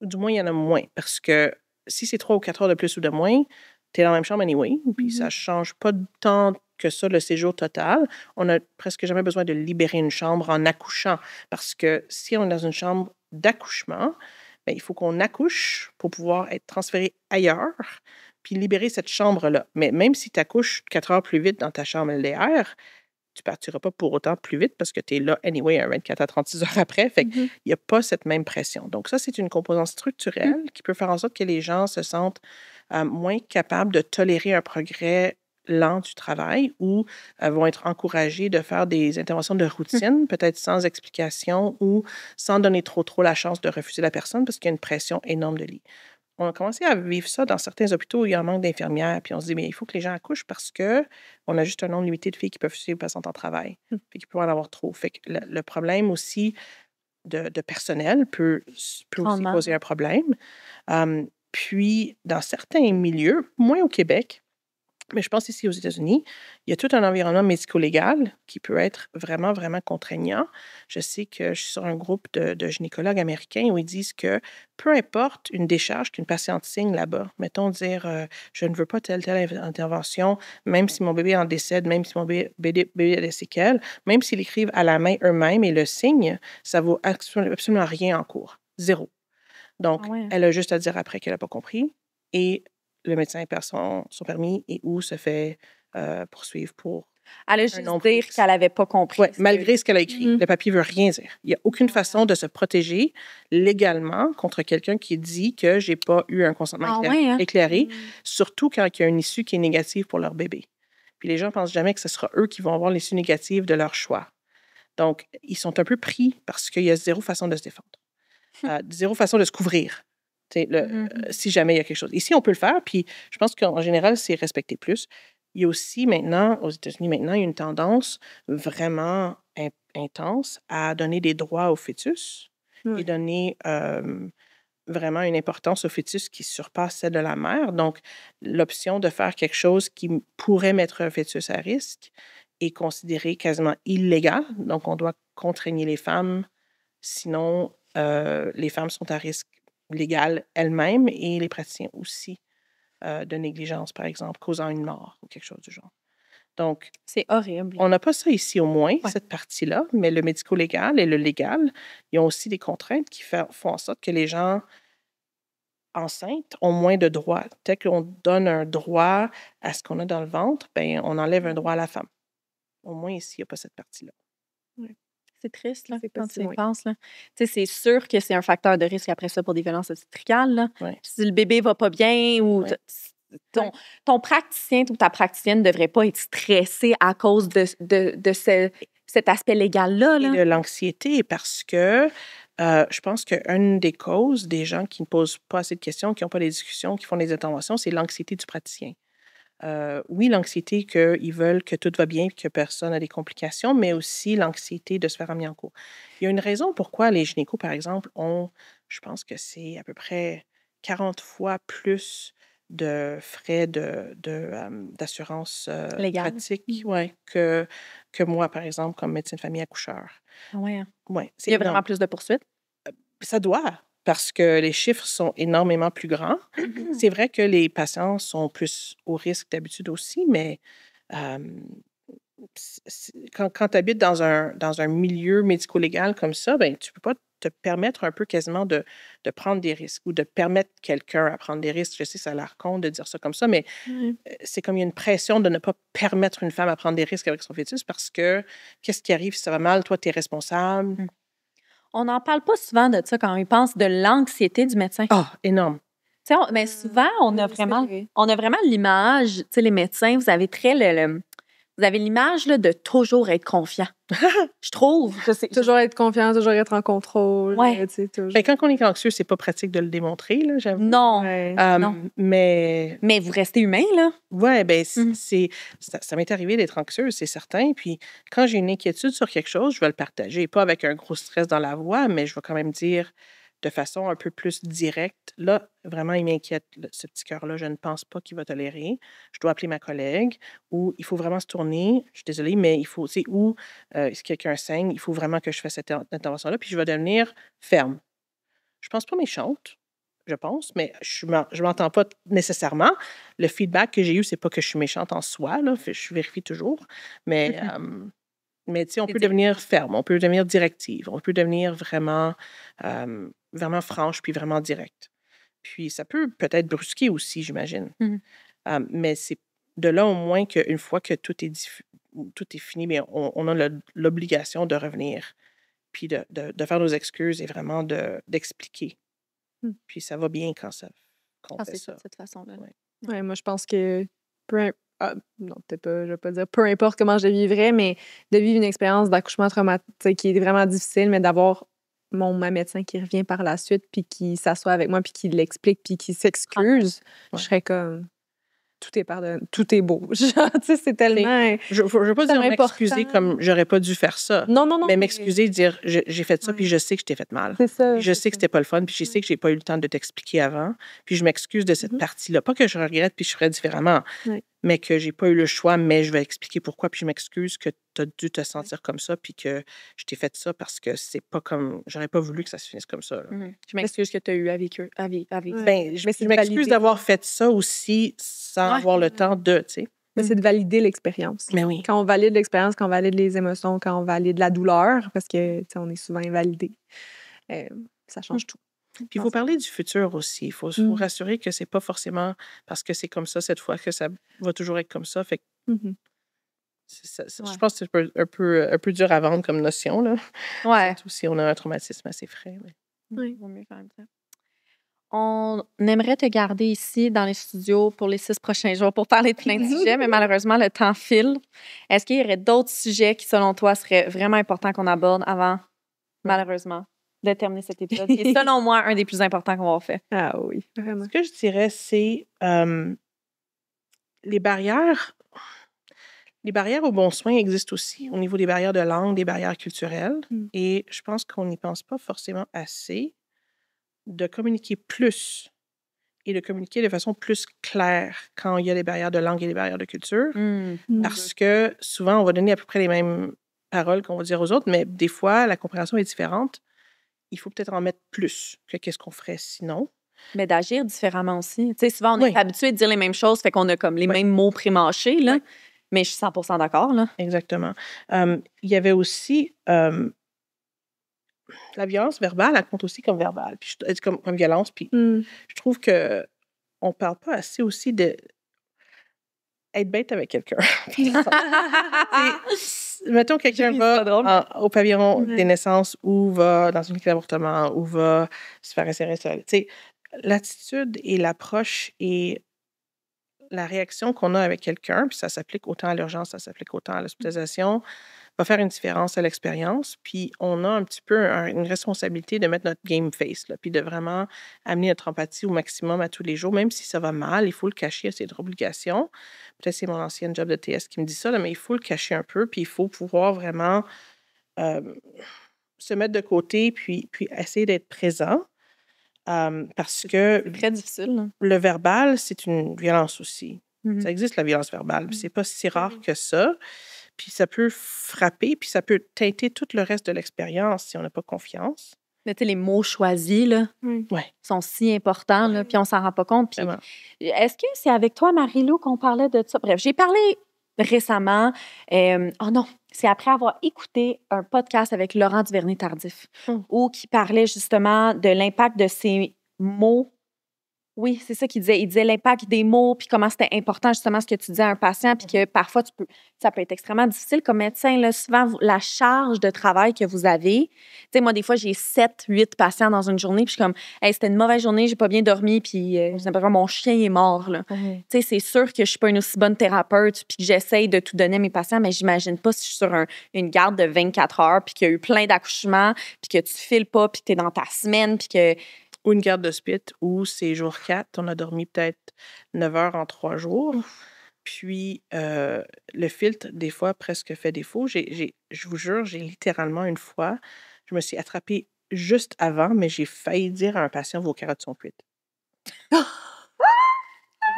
Du moins, il y en a moins parce que si c'est trois ou quatre heures de plus ou de moins, tu es dans la même chambre anyway, puis ça ne mm-hmm. change pas tant que ça le séjour total. On n'a presque jamais besoin de libérer une chambre en accouchant, parce que si on est dans une chambre d'accouchement, ben, il faut qu'on accouche pour pouvoir être transféré ailleurs, puis libérer cette chambre-là. Mais même si tu accouches quatre heures plus vite dans ta chambre LDR, tu ne partiras pas pour autant plus vite parce que tu es là anyway 24 à 36 heures après. Fait n'y mm-hmm. a pas cette même pression. Donc, ça, c'est une composante structurelle mm. qui peut faire en sorte que les gens se sentent euh, moins capables de tolérer un progrès lent du travail ou euh, vont être encouragés de faire des interventions de mmh. routine, peut-être sans explication ou sans donner trop trop la chance de refuser la personne parce qu'il y a une pression énorme de lit On a commencé à vivre ça dans certains hôpitaux où il y a un manque d'infirmières, puis on se dit, mais il faut que les gens accouchent parce que on a juste un nombre limité de filles qui peuvent suivre patient en travail, et mmh. qui en avoir trop. Fait le, problème aussi de, personnel peut, peut aussi poser un problème. Puis, dans certains milieux, moins au Québec, mais je pense ici aux États-Unis, il y a tout un environnement médico-légal qui peut être vraiment, vraiment contraignant. Je sais que je suis sur un groupe de, gynécologues américains où ils disent que peu importe une décharge qu'une patiente signe là-bas, mettons dire euh, je ne veux pas telle, telle intervention, même si mon bébé en décède, même si mon bébé, a des séquelles, même s'ils écrivent à la main eux-mêmes et le signent, ça vaut absolument rien en cours. Zéro. Donc, elle a juste à dire après qu'elle n'a pas compris et le médecin perd son, permis et ou se fait euh, poursuivre pour. Elle dire qu'elle n'avait pas compris. malgré ce qu'elle a écrit. Mm. Le papier veut rien dire. Il n'y a aucune ah. façon de se protéger légalement contre quelqu'un qui dit que j'ai pas eu un consentement ah hein? éclairé, mm. surtout quand il y a une issue qui est négative pour leur bébé. Puis les gens pensent jamais que ce sera eux qui vont avoir l'issue négative de leur choix. Donc, ils sont un peu pris parce qu'il y a zéro façon de se défendre zéro euh, façon de se couvrir. Le, euh, mm-hmm. si jamais il y a quelque chose. Ici, on peut le faire, puis je pense qu'en général, c'est respecter plus. Il y a aussi maintenant, aux États-Unis maintenant, il y a une tendance vraiment intense à donner des droits au fœtus et donner euh, vraiment une importance au fœtus qui surpasse celle de la mère. Donc, l'option de faire quelque chose qui pourrait mettre un fœtus à risque est considérée quasiment illégale. Donc, on doit contraigner les femmes, sinon euh, les femmes sont à risque légal elles-mêmes et les praticiens aussi euh, de négligence, par exemple, causant une mort ou quelque chose du genre. Donc, c'est horrible. On n'a pas ça ici au moins, cette partie-là, mais le médico-légal et le légal, ils ont aussi des contraintes qui font en sorte que les gens enceintes ont moins de droits. Tant qu'on donne un droit à ce qu'on a dans le ventre, ben, on enlève un droit à la femme. Au moins ici, il n'y a pas cette partie-là. C'est triste, là, quand tu y penses. C'est sûr que c'est un facteur de risque après ça pour des violences obstétricales. Si le bébé va pas bien ou ton, ton, praticien ou ta praticienne ne devrait pas être stressée à cause de, ce, cet aspect légal-là. de l'anxiété, parce que euh, je pense qu'une des causes des gens qui ne posent pas assez de questions, qui n'ont pas les discussions, qui font les interventions, c'est l'anxiété du praticien. Euh, oui, l'anxiété qu'ils veulent que tout va bien, que personne n'a des complications, mais aussi l'anxiété de se faire amener en cours. Il y a une raison pourquoi les gynécos, par exemple, ont, je pense que c'est à peu près 40 fois plus de frais euh, d'assurance de, euh, pratique mmh. que, moi, par exemple, comme médecin de famille accoucheur. Ah hein. Il y a vraiment plus de poursuites? Ça doit parce que les chiffres sont énormément plus grands. Mm-hmm. C'est vrai que les patients sont plus au risque d'habitude aussi, mais quand, tu habites dans un, dans un milieu médico-légal comme ça, ben, tu ne peux pas te permettre un peu quasiment de, de prendre des risques ou de permettre quelqu'un à prendre des risques. Je sais, ça a l'air con de dire ça comme ça, mais euh, c'est comme il y a une pression de ne pas permettre une femme à prendre des risques avec son fœtus parce que qu'est-ce qui arrive si ça va mal? Toi, tu es responsable. Mm. On n'en parle pas souvent de ça quand on pense de l'anxiété du médecin. Ah, énorme. mais ben, souvent, on a vraiment, on a vraiment l'image, tu les médecins, vous avez très le vous avez l'image de toujours être confiant. je trouve. Toujours être confiant, toujours être en contrôle. Euh, ben, quand on est anxieux, c'est pas pratique de le démontrer, là, j'avoue. Non, euh, Mais. Mais vous restez humain, là. Ouais, ben, mm-hmm. c'est. Ça, ça m'est arrivé d'être anxieux, c'est certain. Puis quand j'ai une inquiétude sur quelque chose, je vais le partager. Pas avec un gros stress dans la voix, mais je vais quand même dire de façon un peu plus directe, là, vraiment, il m'inquiète, ce petit cœur-là, je ne pense pas qu'il va tolérer. Je dois appeler ma collègue ou il faut vraiment se tourner. Je suis désolée, mais il faut, c'est où, euh, si quelqu'un saigne, il faut vraiment que je fasse cette intervention-là, puis je vais devenir ferme. Je pense pas méchante, je pense, mais je ne m'entends pas nécessairement. Le feedback que j'ai eu, c'est pas que je suis méchante en soi, là, je vérifie toujours, mais. Mmh mais si on peut devenir ferme, on peut devenir directive, on peut devenir vraiment vraiment franche puis vraiment directe. Puis ça peut peut-être brusquer aussi, j'imagine. Mmh mais c'est de là au moins qu'une fois que tout est, tout est fini, mais on, a l'obligation de revenir, puis de, faire nos excuses et vraiment d'expliquer. De, mmh. Puis ça va bien quand ça quand ah, ça. cette façon-là. moi, je pense que ah, je peu importe comment je vivrai mais de vivre une expérience d'accouchement traumatique qui est vraiment difficile, mais d'avoir mon ma médecin qui revient par la suite puis qui s'assoit avec moi puis qui l'explique puis qui ah, s'excuse, je serais comme tout est pardon, tout est beau. c'est tellement je, je veux pas dire m'excuser comme j'aurais pas dû faire ça. Non non non. Mais m'excuser dire j'ai fait ça puis je sais que je t'ai fait mal. C'est ça. Je sais que c'était pas le fun puis je sais que j'ai pas eu le temps de t'expliquer avant puis je m'excuse de cette mm-hmm. partie-là, pas que je regrette puis je ferais différemment mais que j'ai pas eu le choix, mais je vais expliquer pourquoi, puis je m'excuse que tu as dû te sentir comme ça, puis que je t'ai fait ça parce que c'est pas comme. J'aurais pas voulu que ça se finisse comme ça. Mmh je m'excuse que tu as eu avec eux. Ben, je, m'excuse d'avoir fait ça aussi sans avoir le temps de, Mais c'est de valider l'expérience. Mais oui. Quand on valide l'expérience, quand on valide les émotions, quand on valide la douleur, parce que on est souvent invalidé, euh, ça mmh. change tout. Puis faut parler du futur aussi. Il faut vous mmh. rassurer que c'est pas forcément parce que c'est comme ça cette fois que ça va toujours être comme ça. Fait que mmh Je pense que c'est un, peu, un, peu, dur à vendre comme notion. Là. Ouais. Surtout si on a un traumatisme assez frais. Mmh. Oui, vaut mieux faire ça. On aimerait te garder ici dans les studios pour les six prochains jours pour parler de plein de sujets, mais malheureusement, le temps file. Est-ce qu'il y aurait d'autres sujets qui, selon toi, seraient vraiment importants qu'on aborde avant, malheureusement? de terminer cet épisode, qui est selon moi un des plus importants qu'on va faire. Ah oui, vraiment. Ce que je dirais, c'est euh, les barrières. Les barrières au bon soin existent aussi au niveau des barrières de langue, des barrières culturelles. Hmm. Et je pense qu'on n'y pense pas forcément assez de communiquer plus et de communiquer de façon plus claire quand il y a des barrières de langue et des barrières de culture. Hmm. Hmm. Parce que souvent, on va donner à peu près les mêmes paroles qu'on va dire aux autres, mais des fois, la compréhension est différente il faut peut-être en mettre plus que qu'est-ce qu'on ferait sinon. Mais d'agir différemment aussi. Tu sais, souvent, on est habitué de dire les mêmes choses, fait qu'on a comme les mêmes mots prémâchés, là. Mais je suis 100 d'accord, là. Exactement. il y avait aussi... la violence verbale, elle compte aussi comme verbale, puis je, comme, comme, violence. Puis mm. je trouve que on parle pas assez aussi de être bête avec quelqu'un. mettons quelqu'un va au pavillon des naissances ou va dans une clinique d'avortement ou va se faire insérer sur. Tu sais, l'attitude et l'approche et la réaction qu'on a avec quelqu'un, puis ça s'applique autant à l'urgence, ça s'applique autant à mmh. l'hospitalisation, va faire une différence à l'expérience. Puis on a un petit peu une responsabilité de mettre notre game face, là, puis de vraiment amener notre empathie au maximum à tous les jours, même si ça va mal, il faut le cacher, c'est notre obligation. Peut-être c'est mon ancien job de TS qui me dit ça, mais il faut le cacher un peu, puis il faut pouvoir vraiment euh, se mettre de côté, puis, puis essayer d'être présent parce que difficile. Le verbal, c'est une violence aussi. Mm-hmm. Ça existe la violence verbale. Mm C'est pas si rare que ça. Puis ça peut frapper, puis ça peut teinter tout le reste de l'expérience si on n'a pas confiance. Mais les mots choisis là, sont si importants, là, puis on s'en rend pas compte. Puis... Est-ce que c'est avec toi, Marie-Lou, qu'on parlait de ça? Bref, j'ai parlé récemment. Euh, oh non, c'est après avoir écouté un podcast avec Laurent Duvernay-Tardif, hmm. où qui parlait justement de l'impact de ces mots oui, c'est ça qu'il disait. Il disait l'impact des mots, puis comment c'était important justement ce que tu dis à un patient, puis que mhm. parfois tu peux, ça peut être extrêmement difficile comme médecin. Là, souvent, la charge de travail que vous avez, tu sais, moi des fois j'ai 7, 8 patients dans une journée, puis je suis comme, hey, c'était une mauvaise journée, j'ai pas bien dormi, puis euh, j'ai l'impression mon chien est mort. Tu sais, c'est sûr que je suis pas une aussi bonne thérapeute, puis que j'essaye de tout donner à mes patients, mais j'imagine pas si je suis sur une garde de 24 heures, puis qu'il y a eu plein d'accouchements, puis que tu files pas, puis que tu es dans ta semaine, puis que ou une garde d'hospice ou c'est jour 4, on a dormi peut-être 9 heures en 3 jours. Puis euh, le filtre, des fois, presque fait défaut. J'ai, je vous jure, j'ai littéralement une fois, je me suis attrapée juste avant, mais j'ai failli dire à un patient vos carottes sont cuites. je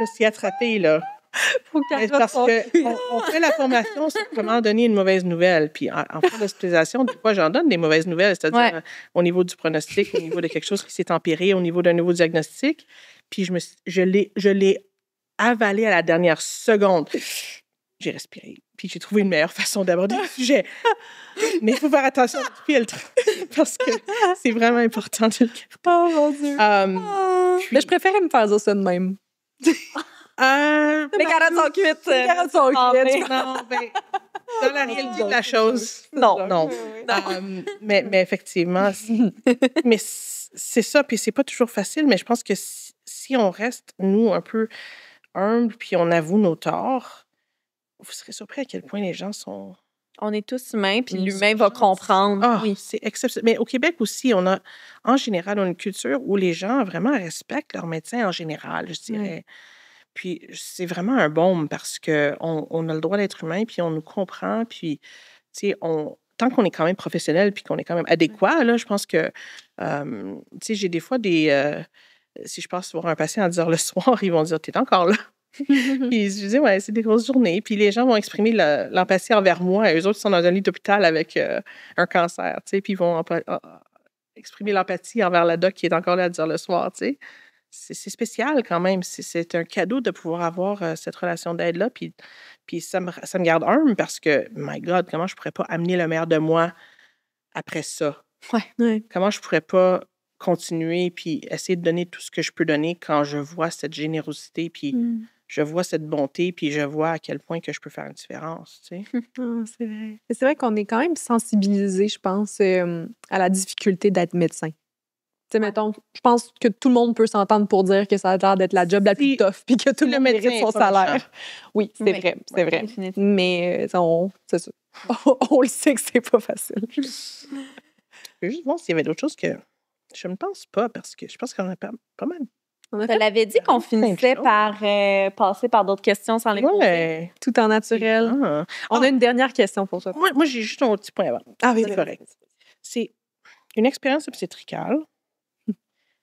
me suis attrapée, là. Faut parce qu'on fait la formation, sur comment donner une mauvaise nouvelle. Puis en, en fin d'hospitalisation, des fois, j'en donne des mauvaises nouvelles, c'est-à-dire euh, au niveau du pronostic, au niveau de quelque chose qui s'est empiré, au niveau d'un nouveau diagnostic. Puis je, me, je l'ai avalé à la dernière seconde. J'ai respiré. Puis j'ai trouvé une meilleure façon d'aborder le sujet. Mais il faut faire attention au filtre parce que c'est vraiment important Oh mon Dieu! Euh, Mais je préfère me faire ça de même. Euh, les ben, carottes sont cuites. Les carottes sont ah, cuites. non, ben, dans la de la chose, non, non. Euh, mais, effectivement, mais c'est ça, puis c'est pas toujours facile, mais je pense que si, on reste, nous, un peu humbles, puis on avoue nos torts, vous serez surpris à quel point les gens sont... On est tous humains, puis l'humain va comprendre. Ah, oui, c'est exceptionnel. Mais au Québec aussi, on a, en général, on a une culture où les gens vraiment respectent leur médecin en général, je dirais. Puis c'est vraiment un baume parce qu'on on a le droit d'être humain, puis on nous comprend, puis, tu sais, on, tant qu'on est quand même professionnel, puis qu'on est quand même adéquat, là, je pense que, tu sais, j'ai des fois des... Euh, si je passe voir un patient à 10 heures le soir, ils vont dire « t'es encore là ». puis je dis, ouais, c'est des grosses journées. Puis les gens vont exprimer l'empathie envers moi. Et eux autres sont dans un lit d'hôpital avec euh, un cancer, tu sais, puis ils vont ah, exprimer l'empathie envers la doc qui est encore là à heures le soir, tu sais c'est spécial quand même. C'est un cadeau de pouvoir avoir cette relation d'aide-là. Puis, puis ça, me, ça me garde humble parce que, my God, comment je pourrais pas amener le meilleur de moi après ça? Ouais, Comment je pourrais pas continuer puis essayer de donner tout ce que je peux donner quand je vois cette générosité puis mmh. je vois cette bonté puis je vois à quel point que je peux faire une différence, c'est vrai. qu'on est quand même sensibilisé, je pense, à la difficulté d'être médecin je pense que tout le monde peut s'entendre pour dire que ça a l'air d'être la job la plus tough puis que tout le, monde mérite son salaire. Oui, c'est vrai, c'est vrai. Mais euh, on, c'est on le sait que c'est pas facile. Je juste voir s'il y avait d'autres choses que je ne pense pas parce que je pense qu'on a pas, mal On avait dit qu'on finissait par euh, passer par d'autres questions sans les Tout en naturel. Ah. On a ah. une dernière question pour toi. Moi, moi j'ai juste un petit point avant. Ah oui, c'est correct. C'est une expérience obstétricale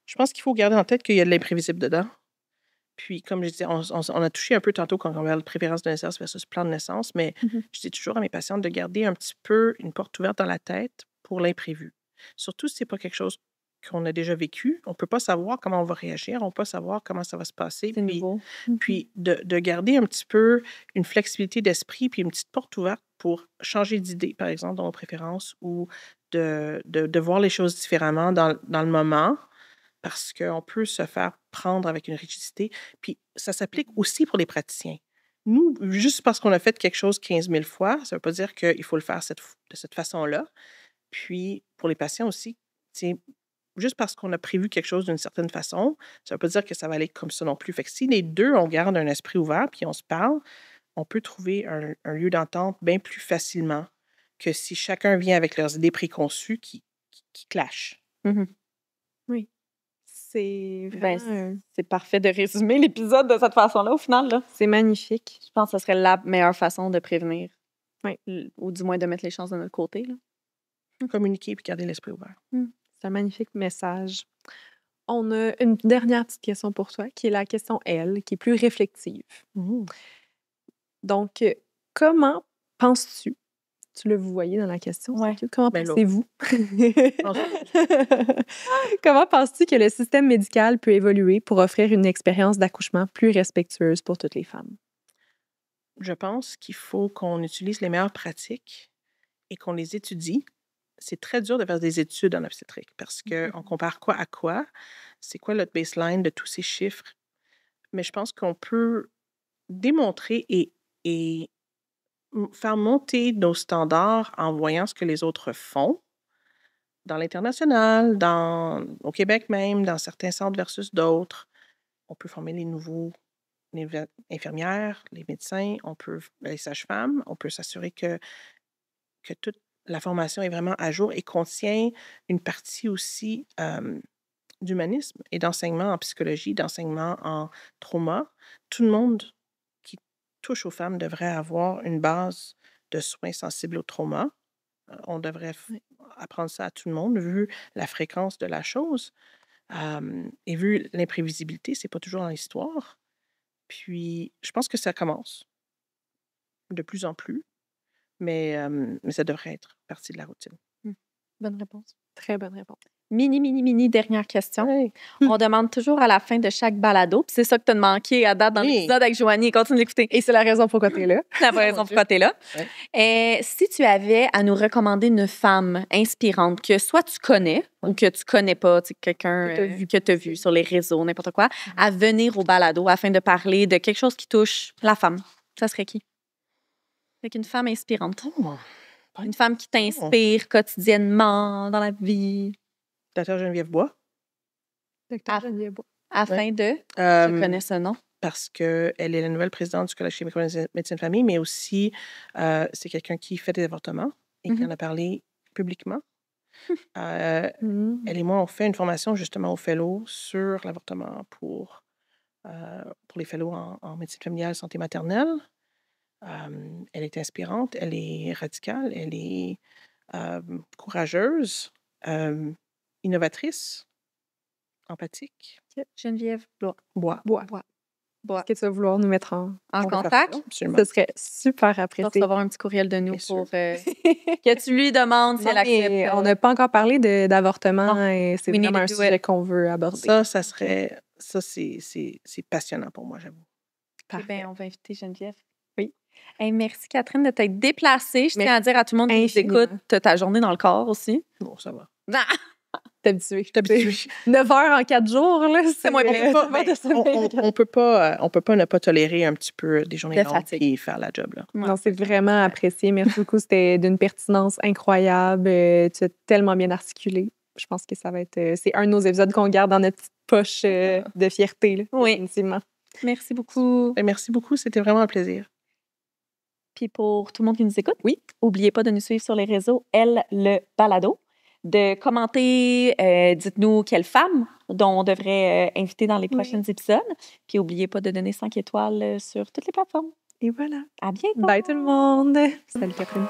je pense qu'il faut garder en tête qu'il y a de l'imprévisible dedans. Puis, comme je disais, on, a touché un peu tantôt quand on parle de préférence de naissance versus plan de naissance, mais mhm. je dis toujours à mes patientes de garder un petit peu une porte ouverte dans la tête pour l'imprévu. Surtout si ce n'est pas quelque chose qu'on a déjà vécu. On ne peut pas savoir comment on va réagir, on ne peut pas savoir comment ça va se passer. Puis, puis mhm. de, garder un petit peu une flexibilité d'esprit, puis une petite porte ouverte pour changer d'idée, par exemple, dans vos préférences, ou de, voir les choses différemment dans le moment, parce qu'on peut se faire prendre avec une rigidité. Puis ça s'applique aussi pour les praticiens. Nous, juste parce qu'on a fait quelque chose 15 000 fois, ça ne veut pas dire qu'il faut le faire cette, de cette façon-là. Puis pour les patients aussi, juste parce qu'on a prévu quelque chose d'une certaine façon, ça ne veut pas dire que ça va aller comme ça non plus. Fait que si les deux, on garde un esprit ouvert puis on se parle, on peut trouver un, lieu d'entente bien plus facilement que si chacun vient avec leurs idées préconçues qui, qui, clashent. Mmh oui. C'est ben, c'est parfait de résumer l'épisode de cette façon-là, au final. C'est magnifique. Je pense que ce serait la meilleure façon de prévenir. Ou du moins de mettre les chances de notre côté. Là. Hum. Communiquer puis garder l'esprit ouvert. Hum. C'est un magnifique message. On a une dernière petite question pour toi, qui est la question L, qui est plus réflexive. Donc, euh, comment penses-tu tu le vous voyez dans la question. Comment ben, pensez-vous? Comment penses-tu que le système médical peut évoluer pour offrir une expérience d'accouchement plus respectueuse pour toutes les femmes? Je pense qu'il faut qu'on utilise les meilleures pratiques et qu'on les étudie. C'est très dur de faire des études en obstétrique parce qu'on mm-hmm. compare quoi à quoi, c'est quoi notre baseline de tous ces chiffres. Mais je pense qu'on peut démontrer et faire monter nos standards en voyant ce que les autres font dans l'international, dans, au Québec même, dans certains centres versus d'autres. On peut former les nouveaux infirmières, les médecins, on peut ben, les sages-femmes, on peut s'assurer que, que toute la formation est vraiment à jour et contient une partie aussi d'humanisme et d'enseignement en psychologie, d'enseignement en trauma. Tout le monde touche aux femmes devrait avoir une base de soins sensibles au trauma. Euh, on devrait apprendre ça à tout le monde, vu la fréquence de la chose. et vu l'imprévisibilité, c'est pas toujours dans l'histoire. Puis, je pense que ça commence de plus en plus, mais, ça devrait être partie de la routine. Mmh. Bonne réponse. Très bonne réponse. Mini, mini, mini dernière question. On demande toujours à la fin de chaque balado, puis c'est ça que tu as manqué à date dans l'épisode avec Joanie. Continue d'écouter. Et c'est la raison pourquoi tu es là. la raison pourquoi tu là. Et euh, si tu avais à nous recommander une femme inspirante que soit tu connais ou que tu connais pas, quelqu'un que tu as euh, vu sur les réseaux, n'importe quoi, mm-hmm. à venir au balado afin de parler de quelque chose qui touche la femme, ça serait qui? Avec une femme inspirante. Oh, une femme qui t'inspire quotidiennement dans la vie. Docteur Geneviève Bois. Docteur Geneviève Bois. Afin de, je euh, connais ce nom. Parce qu'elle est la nouvelle présidente du Collège chimique de médecine de famille, mais aussi, euh, c'est quelqu'un qui fait des avortements et qui mhm. en a parlé publiquement. Euh, mm. Elle et moi, on fait une formation justement aux fellows sur l'avortement pour, pour les fellows en, en, médecine familiale, santé maternelle. elle est inspirante, elle est radicale, elle est courageuse innovatrice, empathique. Geneviève Bois. Bois. Bois. Bois. que tu vas vouloir nous mettre en, contact? Absolument. Ce serait super apprécié. Tu recevoir un petit courriel de nous pour euh, que tu lui demandes si elle accepte. On euh, n'a pas encore parlé d'avortement et c'est vraiment un sujet qu'on veut aborder. Ça, ça serait... Ça, c'est passionnant pour moi, j'avoue. Eh on va inviter Geneviève. Oui. merci, Catherine, de t'être déplacée. Je tiens à dire à tout le monde qui nous écoute, ta journée dans le corps aussi. Bon, ça va. Ah! T'es habitué. T'es habitué. 9 heures en 4 jours, là, c'est moins On, peut pas, euh, on peut pas ne pas tolérer un petit peu des journées longues et faire la job. Non, c'est vraiment apprécié. Merci beaucoup. C'était d'une pertinence incroyable. Euh, tu as tellement bien articulé. Je pense que ça va être. Euh, c'est un de nos épisodes qu'on garde dans notre petite poche de fierté, oui. Merci beaucoup. merci beaucoup. C'était vraiment un plaisir. Puis pour tout le monde qui nous écoute, oui, n'oubliez pas de nous suivre sur les réseaux Elle le Balado de commenter. Euh, dites-nous quelle femme dont on devrait euh, inviter dans les prochains épisodes. Puis n'oubliez pas de donner 5 étoiles euh, sur toutes les plateformes. Et voilà. À bientôt. Bye tout le monde. Salut Catherine.